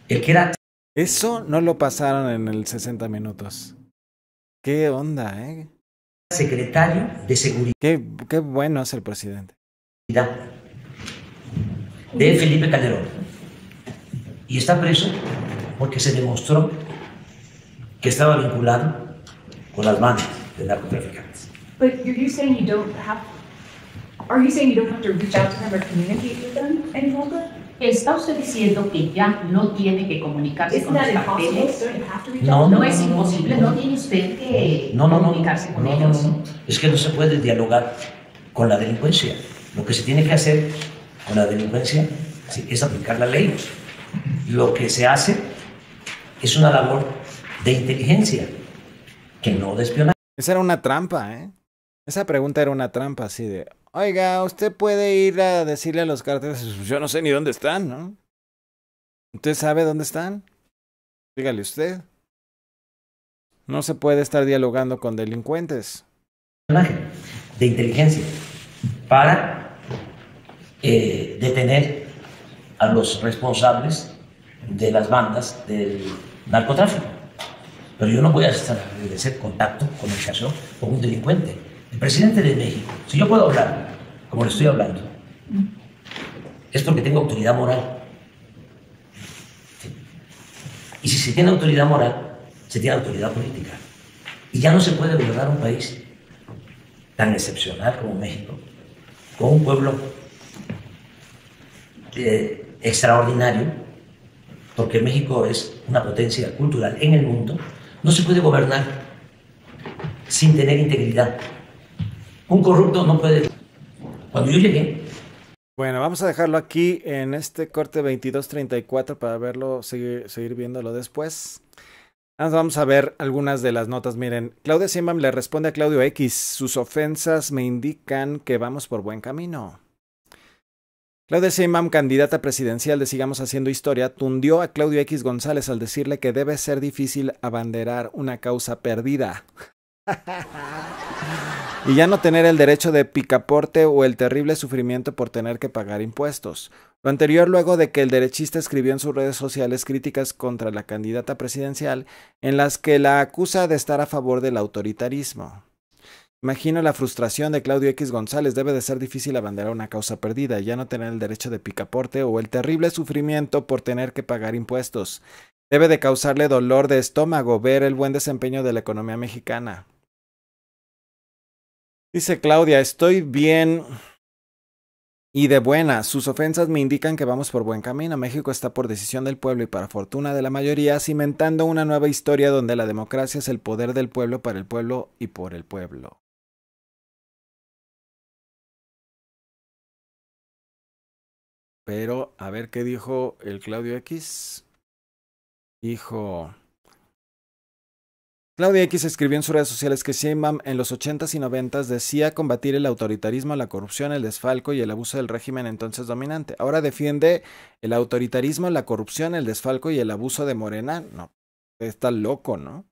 El que era... Eso no lo pasaron en el 60 minutos. ¿Qué onda, eh? Secretario de Seguridad. Qué, qué bueno es el presidente. De Felipe Calderón. Y está preso porque se demostró que estaba vinculado con las bandas de narcotraficantes. But you're saying you don't have are you saying you don't have to reach out to them or communicate with them ¿Está usted diciendo que ya no tiene que comunicarse con los carteles? No, no, es imposible, no, tiene usted que no, no, comunicarse con ellos. Es que no se puede dialogar con la delincuencia. Lo que se tiene que hacer con la delincuencia es aplicar la ley. Lo que se hace es una labor de inteligencia, que no de espionaje. Esa era una trampa, ¿eh? Esa pregunta era una trampa, así de, oiga, usted puede ir a decirle a los carteles, pues yo no sé ni dónde están, ¿no? ¿Usted sabe dónde están? Dígale usted. No se puede estar dialogando con delincuentes. De inteligencia para eh, detener a los responsables de las bandas del narcotráfico. Pero yo no voy a estar establecer contacto, con caso con un delincuente. El presidente de México, si yo puedo hablar, como le estoy hablando, es porque tengo autoridad moral. Y si se tiene autoridad moral, se tiene autoridad política. Y ya no se puede gobernar un país tan excepcional como México, con un pueblo eh, extraordinario, porque México es una potencia cultural en el mundo, no se puede gobernar sin tener integridad. Un corrupto no puede. Cuando yo llegué. Bueno, vamos a dejarlo aquí en este corte 2234 para verlo, seguir, viéndolo después. Vamos a ver algunas de las notas. Miren, Claudia Simba le responde a Claudio X. Sus ofensas me indican que vamos por buen camino. Claudia Sheinbaum, candidata presidencial de Sigamos Haciendo Historia, tundió a Claudio X González al decirle que debe ser difícil abanderar una causa perdida. y ya no tener el derecho de picaporte o el terrible sufrimiento por tener que pagar impuestos. Lo anterior luego de que el derechista escribió en sus redes sociales críticas contra la candidata presidencial en las que la acusa de estar a favor del autoritarismo. Imagino la frustración de Claudio X González. Debe de ser difícil abanderar una causa perdida, y ya no tener el derecho de picaporte o el terrible sufrimiento por tener que pagar impuestos. Debe de causarle dolor de estómago ver el buen desempeño de la economía mexicana. Dice Claudia, estoy bien y de buena. Sus ofensas me indican que vamos por buen camino. México está por decisión del pueblo y para fortuna de la mayoría cimentando una nueva historia donde la democracia es el poder del pueblo para el pueblo y por el pueblo. Pero a ver qué dijo el Claudio X. Hijo, Claudio X escribió en sus redes sociales que Sheinbaum en los ochentas y noventas decía combatir el autoritarismo, la corrupción, el desfalco y el abuso del régimen entonces dominante. Ahora defiende el autoritarismo, la corrupción, el desfalco y el abuso de Morena. No, está loco, ¿no?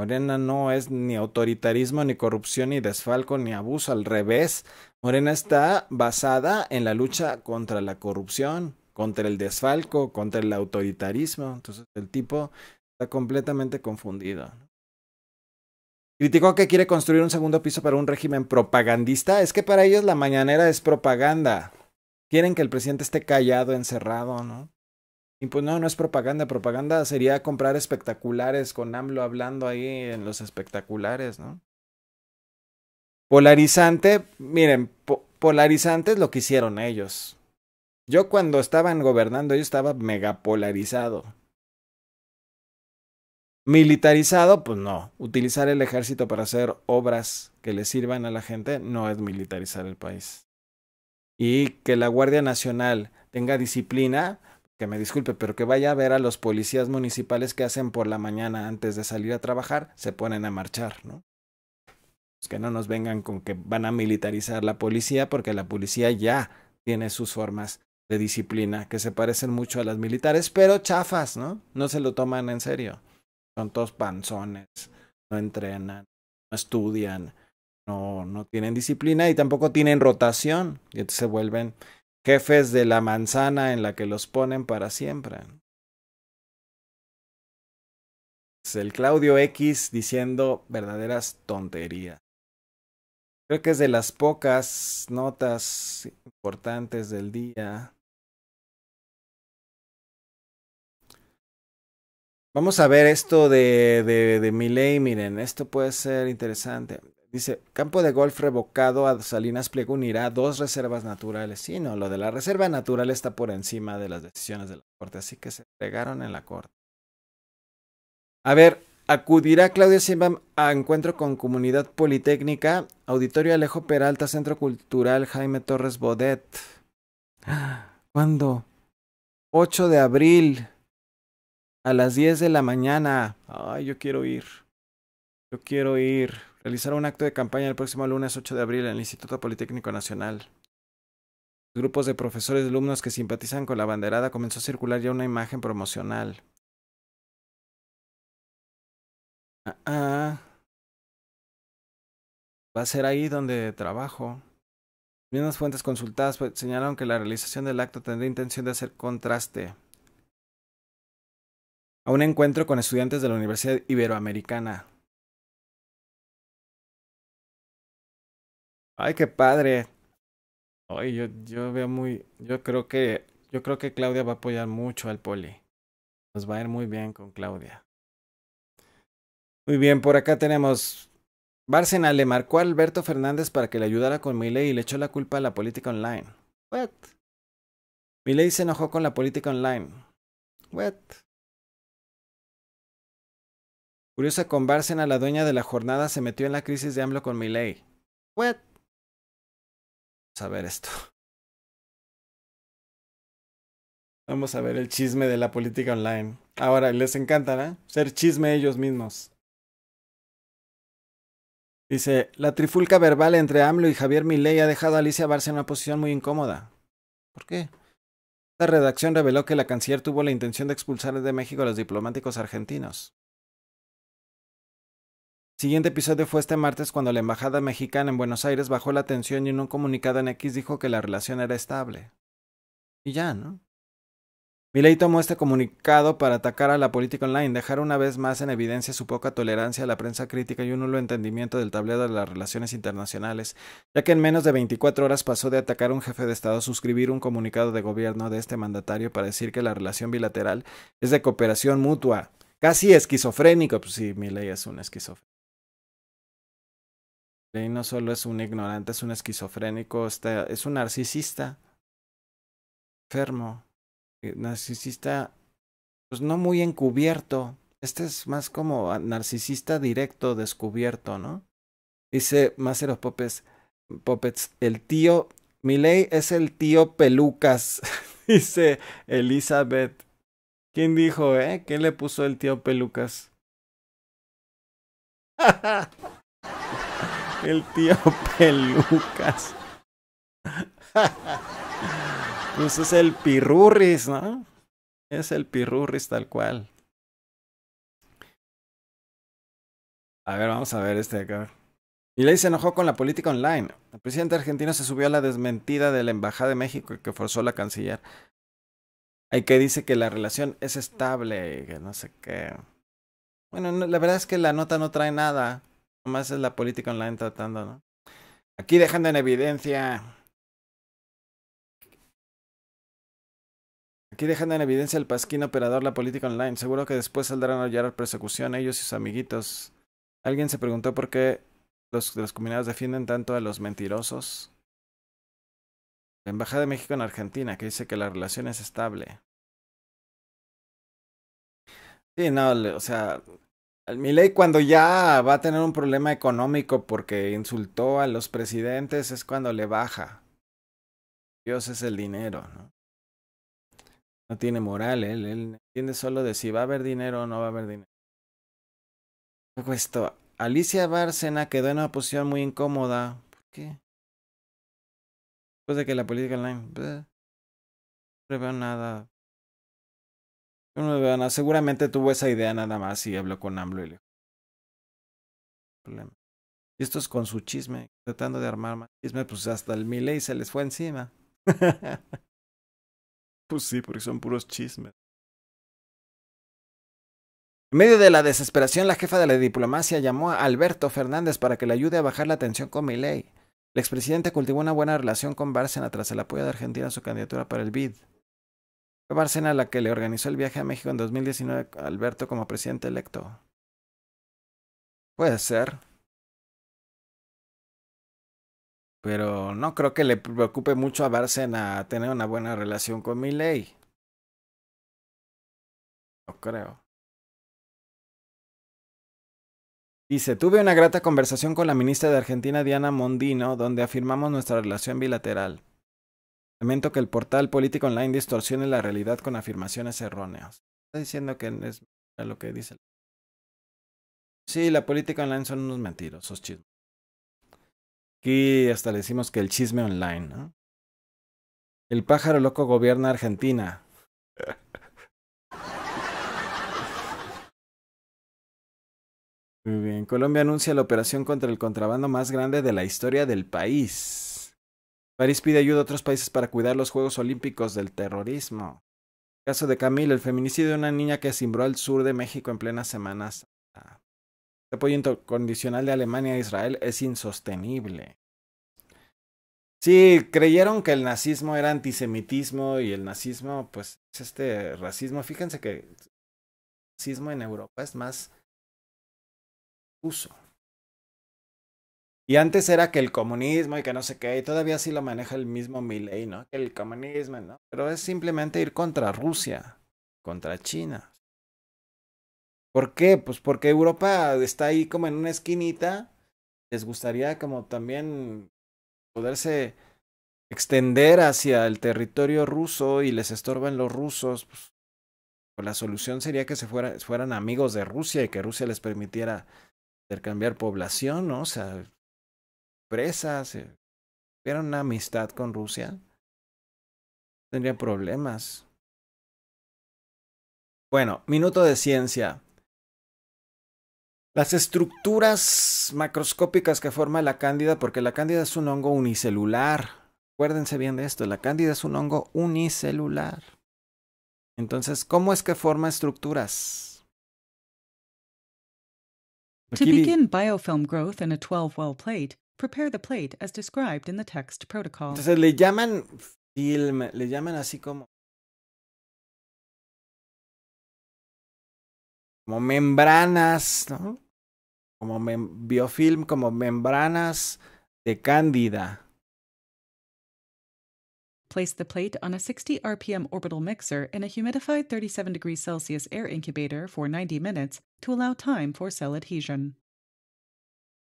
Morena no es ni autoritarismo, ni corrupción, ni desfalco, ni abuso, al revés. Morena está basada en la lucha contra la corrupción, contra el desfalco, contra el autoritarismo. Entonces el tipo está completamente confundido. Criticó que quiere construir un segundo piso para un régimen propagandista. Es que para ellos la mañanera es propaganda. Quieren que el presidente esté callado, encerrado, ¿no? Y pues no, no es propaganda. Propaganda sería comprar espectaculares con AMLO hablando ahí en los espectaculares, ¿no? Polarizante, miren, polarizante es lo que hicieron ellos. Yo cuando estaban gobernando, yo estaba mega polarizado. Militarizado, pues no. Utilizar el ejército para hacer obras que le sirvan a la gente no es militarizar el país. Y que la Guardia Nacional tenga disciplina, que me disculpe, pero que vaya a ver a los policías municipales que hacen por la mañana antes de salir a trabajar, se ponen a marchar, ¿no? Pues que no nos vengan con que van a militarizar la policía, porque la policía ya tiene sus formas de disciplina que se parecen mucho a las militares, pero chafas, ¿no? No se lo toman en serio. Son todos panzones, no entrenan, no estudian, no, no tienen disciplina y tampoco tienen rotación. Y entonces se vuelven jefes de la manzana en la que los ponen para siempre. Es el Claudio X diciendo verdaderas tonterías. Creo que es de las pocas notas importantes del día. Vamos a ver esto de, de, de Miley. Miren, esto puede ser interesante. Dice, campo de golf revocado a Salinas Pliego unirá dos reservas naturales. Sí, no, lo de la reserva natural está por encima de las decisiones de la Corte, así que se entregaron en la Corte. A ver, acudirá Claudia Simba a encuentro con Comunidad Politécnica, Auditorio Alejo Peralta, Centro Cultural Jaime Torres Bodet. ¿Cuándo? 8 de abril, a las 10 de la mañana. Ay, yo quiero ir. Yo quiero ir realizará un acto de campaña el próximo lunes 8 de abril en el Instituto Politécnico Nacional. Grupos de profesores y alumnos que simpatizan con la banderada comenzó a circular ya una imagen promocional. Ah, ah. Va a ser ahí donde trabajo. Mismas fuentes consultadas pues, señalaron que la realización del acto tendría intención de hacer contraste a un encuentro con estudiantes de la Universidad Iberoamericana. Ay, qué padre. Ay, yo, yo veo muy, yo creo que, yo creo que Claudia va a apoyar mucho al poli. Nos va a ir muy bien con Claudia. Muy bien, por acá tenemos. Bárcena le marcó a Alberto Fernández para que le ayudara con Milei y le echó la culpa a la política online. What? Milei se enojó con la política online. What? Curiosa con Bárcena, la dueña de la jornada se metió en la crisis de AMLO con Milei. What? Vamos a ver esto. Vamos a ver el chisme de la política online. Ahora, les encanta, ¿eh? Ser chisme ellos mismos. Dice, la trifulca verbal entre AMLO y Javier Milei ha dejado a Alicia Barça en una posición muy incómoda. ¿Por qué? Esta redacción reveló que la canciller tuvo la intención de expulsar de México a los diplomáticos argentinos. Siguiente episodio fue este martes cuando la embajada mexicana en Buenos Aires bajó la tensión y en un comunicado en X dijo que la relación era estable. Y ya, ¿no? Milei tomó este comunicado para atacar a la política online, dejar una vez más en evidencia su poca tolerancia a la prensa crítica y un nulo entendimiento del tablero de las relaciones internacionales, ya que en menos de 24 horas pasó de atacar a un jefe de Estado a suscribir un comunicado de gobierno de este mandatario para decir que la relación bilateral es de cooperación mutua. Casi esquizofrénico, pues sí, Milei es un esquizofrénico no solo es un ignorante, es un esquizofrénico, es un narcisista enfermo, eh, narcisista pues no muy encubierto. Este es más como narcisista directo, descubierto, ¿no? Dice Macero Popes, Popets, el tío, Miley es el tío Pelucas, dice Elizabeth. ¿Quién dijo, eh? qué le puso el tío Pelucas? El tío Pelucas. Pues es el pirurris, ¿no? Es el pirurris tal cual. A ver, vamos a ver este de acá. ley se enojó con la política online. El presidente argentino se subió a la desmentida de la Embajada de México y que forzó la canciller. Hay que dice que la relación es estable, y que no sé qué. Bueno, la verdad es que la nota no trae nada. Más es la política online tratando, ¿no? Aquí dejando en evidencia. Aquí dejando en evidencia el pasquín operador la política online. Seguro que después saldrán a hallar persecución ellos y sus amiguitos. Alguien se preguntó por qué los, los defienden tanto a los mentirosos. La Embajada de México en Argentina, que dice que la relación es estable. Sí, no, o sea, el Milei cuando ya va a tener un problema económico porque insultó a los presidentes es cuando le baja. Dios es el dinero, ¿no? No tiene moral, él, él entiende solo de si va a haber dinero o no va a haber dinero. esto, Alicia Bárcena quedó en una posición muy incómoda. ¿Por qué? Después de que la política online... no veo nada seguramente tuvo esa idea nada más y habló con AMLO y le problema. Y es con su chisme, tratando de armar más chisme, pues hasta el Miley se les fue encima. pues sí, porque son puros chismes. En medio de la desesperación, la jefa de la diplomacia llamó a Alberto Fernández para que le ayude a bajar la tensión con Milei. El expresidente cultivó una buena relación con Bárcena tras el apoyo de Argentina a su candidatura para el BID. Fue Barcena la que le organizó el viaje a México en 2019 a Alberto como presidente electo. Puede ser. Pero no creo que le preocupe mucho a Barcena tener una buena relación con Miley. No creo. Dice, tuve una grata conversación con la ministra de Argentina, Diana Mondino, donde afirmamos nuestra relación bilateral. Lamento que el portal político online distorsione la realidad con afirmaciones erróneas. Está diciendo que es lo que dice. Sí, la política online son unos mentirosos chismes. Aquí hasta le decimos que el chisme online, ¿no? El pájaro loco gobierna Argentina. Muy bien. Colombia anuncia la operación contra el contrabando más grande de la historia del país. París pide ayuda a otros países para cuidar los Juegos Olímpicos del terrorismo. Caso de Camille, el feminicidio de una niña que cimbró al sur de México en plenas semanas. El este apoyo condicional de Alemania a Israel es insostenible. Sí, creyeron que el nazismo era antisemitismo y el nazismo, pues, es este racismo. Fíjense que el racismo en Europa es más uso. Y antes era que el comunismo y que no sé qué, y todavía sí lo maneja el mismo Milley, ¿no? Que el comunismo, ¿no? Pero es simplemente ir contra Rusia, contra China. ¿Por qué? Pues porque Europa está ahí como en una esquinita. Les gustaría como también poderse extender hacia el territorio ruso y les estorban los rusos. Pues, pues la solución sería que se fueran amigos de Rusia y que Rusia les permitiera intercambiar población, ¿no? O sea, presas, si eh, una amistad con Rusia, tendría problemas. Bueno, minuto de ciencia. Las estructuras macroscópicas que forma la cándida, porque la cándida es un hongo unicelular. Acuérdense bien de esto, la cándida es un hongo unicelular. Entonces, ¿cómo es que forma estructuras? To begin biofilm growth in a 12-well plate, Prepare the plate as described in the text protocol. Entonces le llaman film, le llaman así como como membranas, ¿no? Como mem biofilm, como membranas de cándida. Place the plate on a 60 RPM orbital mixer in a humidified 37 degrees Celsius air incubator for 90 minutes to allow time for cell adhesion.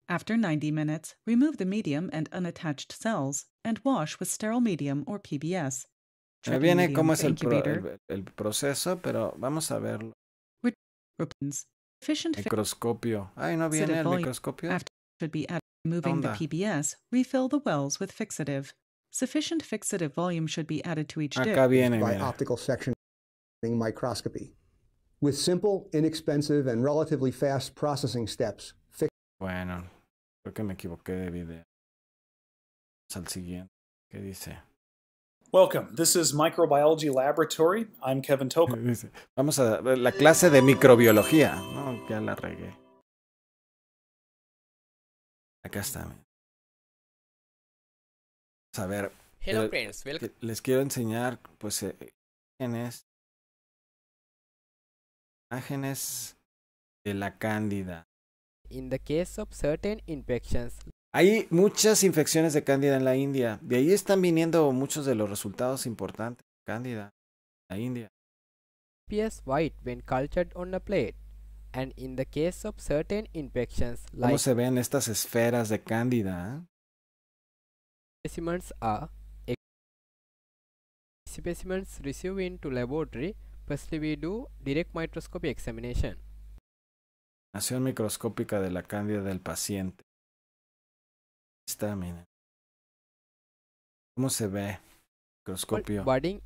After 90 minutes, remove the medium and unattached cells and wash with sterile medium or PBS. Ahí viene cómo es el, pro, el, el, proceso, pero vamos a verlo. Microscopio. Ay, no viene el microscopio. After should be added. Removing the PBS, refill the wells with fixative. Sufficient fixative volume should be added to each dip. viene, by mira. optical section microscopy. With simple, inexpensive, and relatively fast processing steps, fix. Bueno, Creo que me equivoqué de video. Vamos al siguiente. ¿Qué dice? Welcome. This is Microbiology Laboratory. I'm Kevin Tolkien. Vamos a ver la clase de microbiología. No, ya la regué. Acá está. Vamos a ver. Hello, eh, friends. Les quiero enseñar, pues, eh, imágenes. Imágenes de la cándida in the case of certain infections. Hay muchas infecciones de cándida en la India. De ahí están viniendo muchos de los resultados importantes Candida, cándida la India. PS white when cultured on a plate. And in the case of certain infections like ¿Cómo se ven estas esferas de cándida? Ah? Specimens are specimens received into laboratory firstly we do direct microscopy examination. Acción microscópica de la cándida del paciente. Está, ¿Cómo se ve? Microscopio. Budding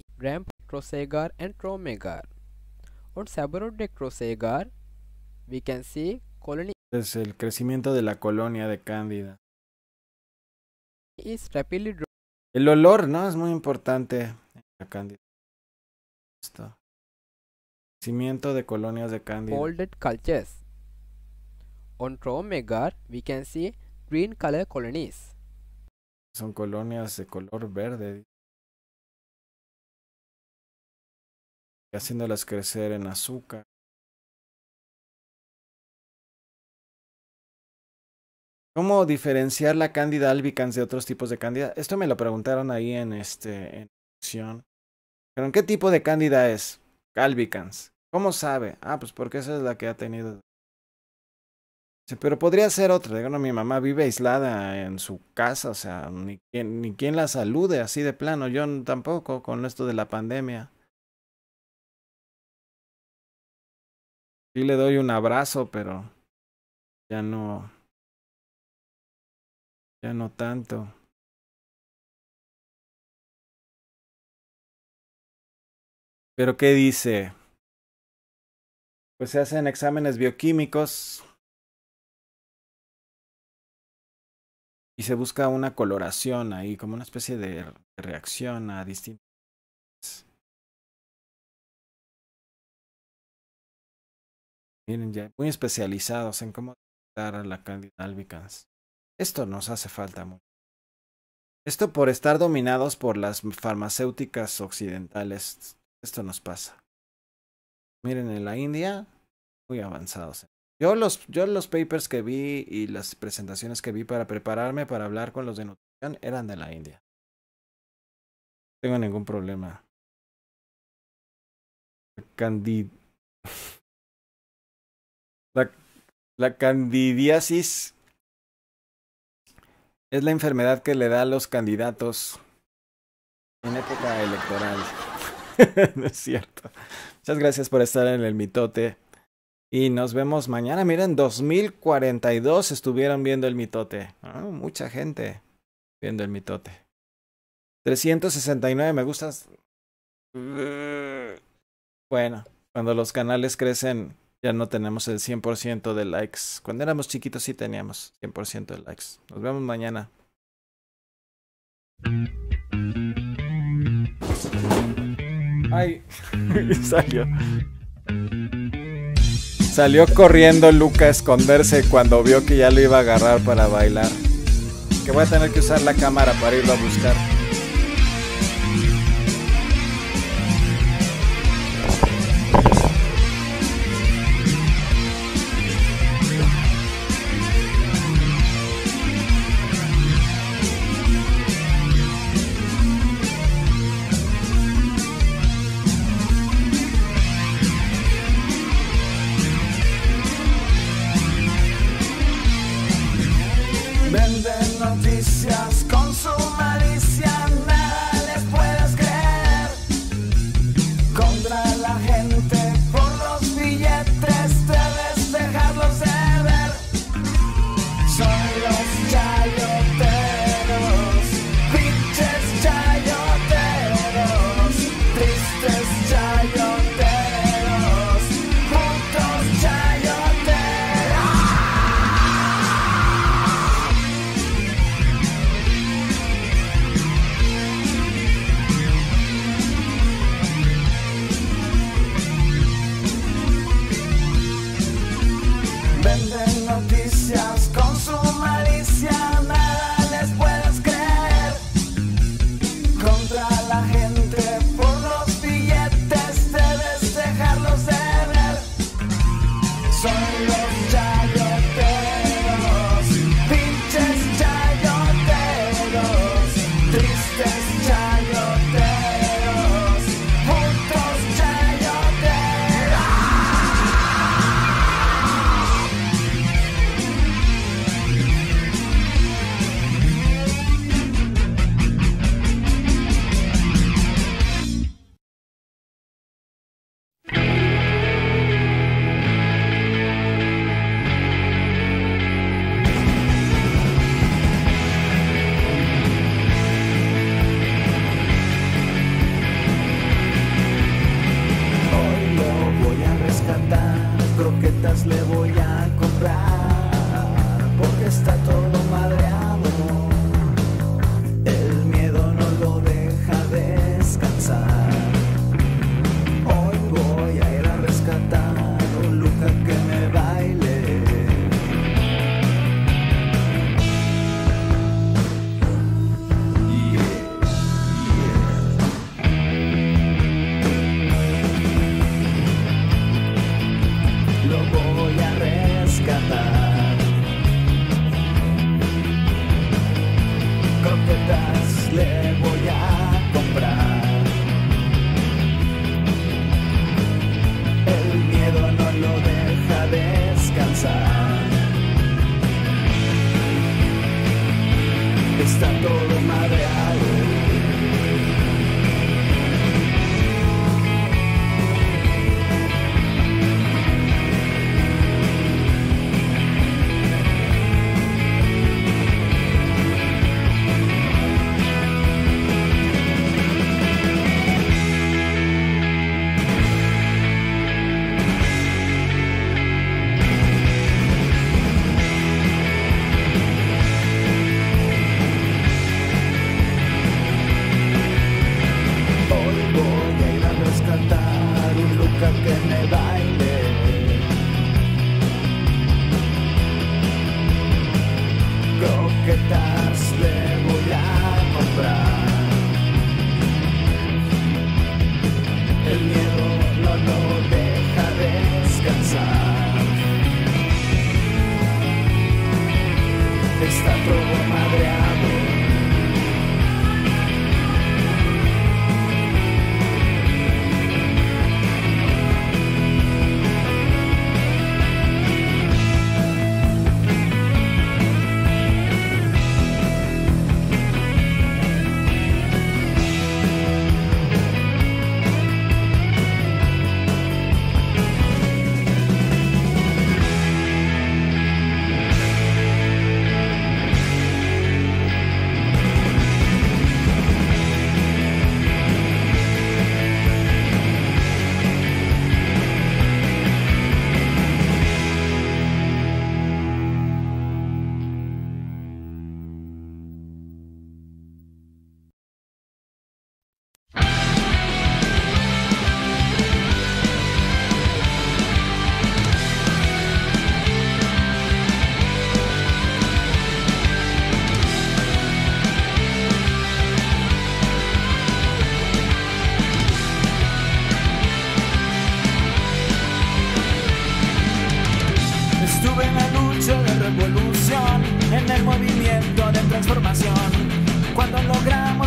Es el crecimiento de la colonia de cándida. el olor, ¿no? Es muy importante en la cándida. Crecimiento de colonias de cándida green colonies. Son colonias de color verde. Haciéndolas crecer en azúcar. ¿Cómo diferenciar la cándida albicans de otros tipos de cándida? Esto me lo preguntaron ahí en este en ¿Pero en qué tipo de cándida es? Albicans. ¿Cómo sabe? Ah, pues porque esa es la que ha tenido pero podría ser otra. Bueno, mi mamá vive aislada en su casa, o sea, ni ni quien la salude así de plano. Yo tampoco con esto de la pandemia. Sí le doy un abrazo, pero ya no. Ya no tanto. Pero ¿qué dice? Pues se hacen exámenes bioquímicos y se busca una coloración ahí, como una especie de reacción a distintos. Miren, ya muy especializados en cómo tratar a la Candida albicans. Esto nos hace falta mucho. Esto por estar dominados por las farmacéuticas occidentales. Esto nos pasa. Miren, en la India, muy avanzados. Yo los, yo los papers que vi y las presentaciones que vi para prepararme para hablar con los de nutrición eran de la India. No tengo ningún problema. La, la candidiasis es la enfermedad que le da a los candidatos en época electoral. no es cierto. Muchas gracias por estar en el mitote. Y nos vemos mañana. Miren, 2042 estuvieron viendo el mitote. Ah, mucha gente viendo el mitote. 369 me gustas. Bueno, cuando los canales crecen ya no tenemos el 100% de likes. Cuando éramos chiquitos sí teníamos 100% de likes. Nos vemos mañana. Ay, salió. Salió corriendo Luca a esconderse cuando vio que ya lo iba a agarrar para bailar. Que voy a tener que usar la cámara para irlo a buscar.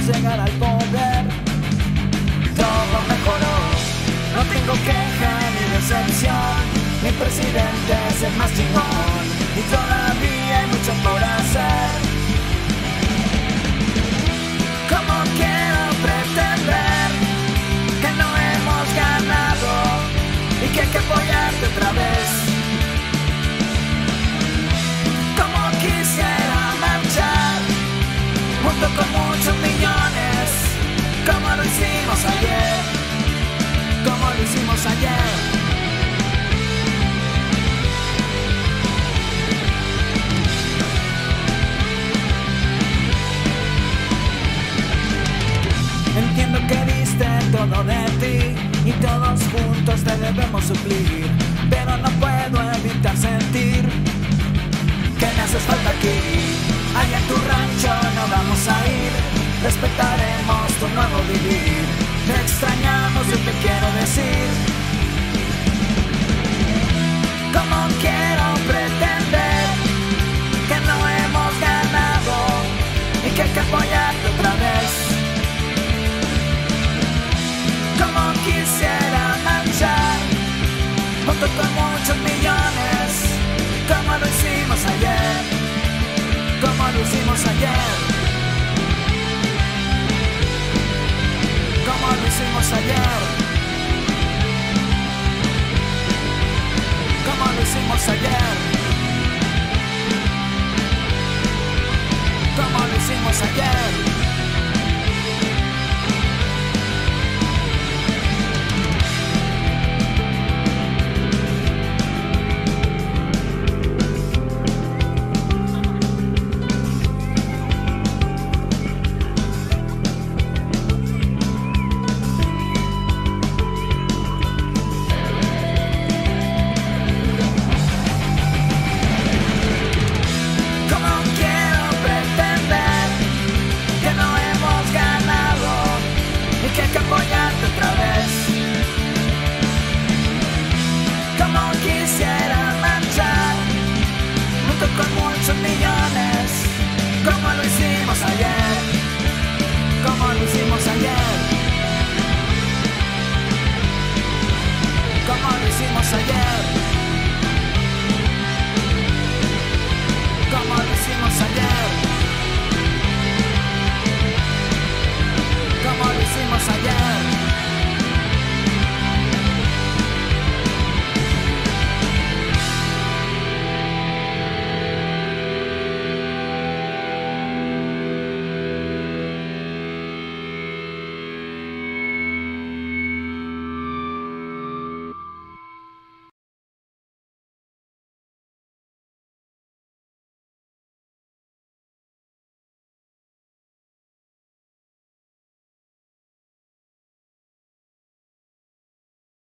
llegar al poder. Todo mejoró, no tengo queja ni decepción. Mi presidente es el más chingón y todavía hay mucho por con muchos millones, como lo hicimos ayer, como lo hicimos ayer. Entiendo que diste todo de ti y todos juntos te debemos suplir, pero no puedo evitar sentir que me haces falta aquí. Allá en tu rancho no vamos a ir, respetaremos tu nuevo vivir. Te extrañamos, yo te quiero decir. Como quiero pretender que no hemos ganado y que hay que apoyarte otra vez. Como quisiera manchar, junto con muchos millones, como lo hicimos ayer lo hicimos ayer. Como lo hicimos ayer. Como lo hicimos ayer. Como lo hicimos ayer.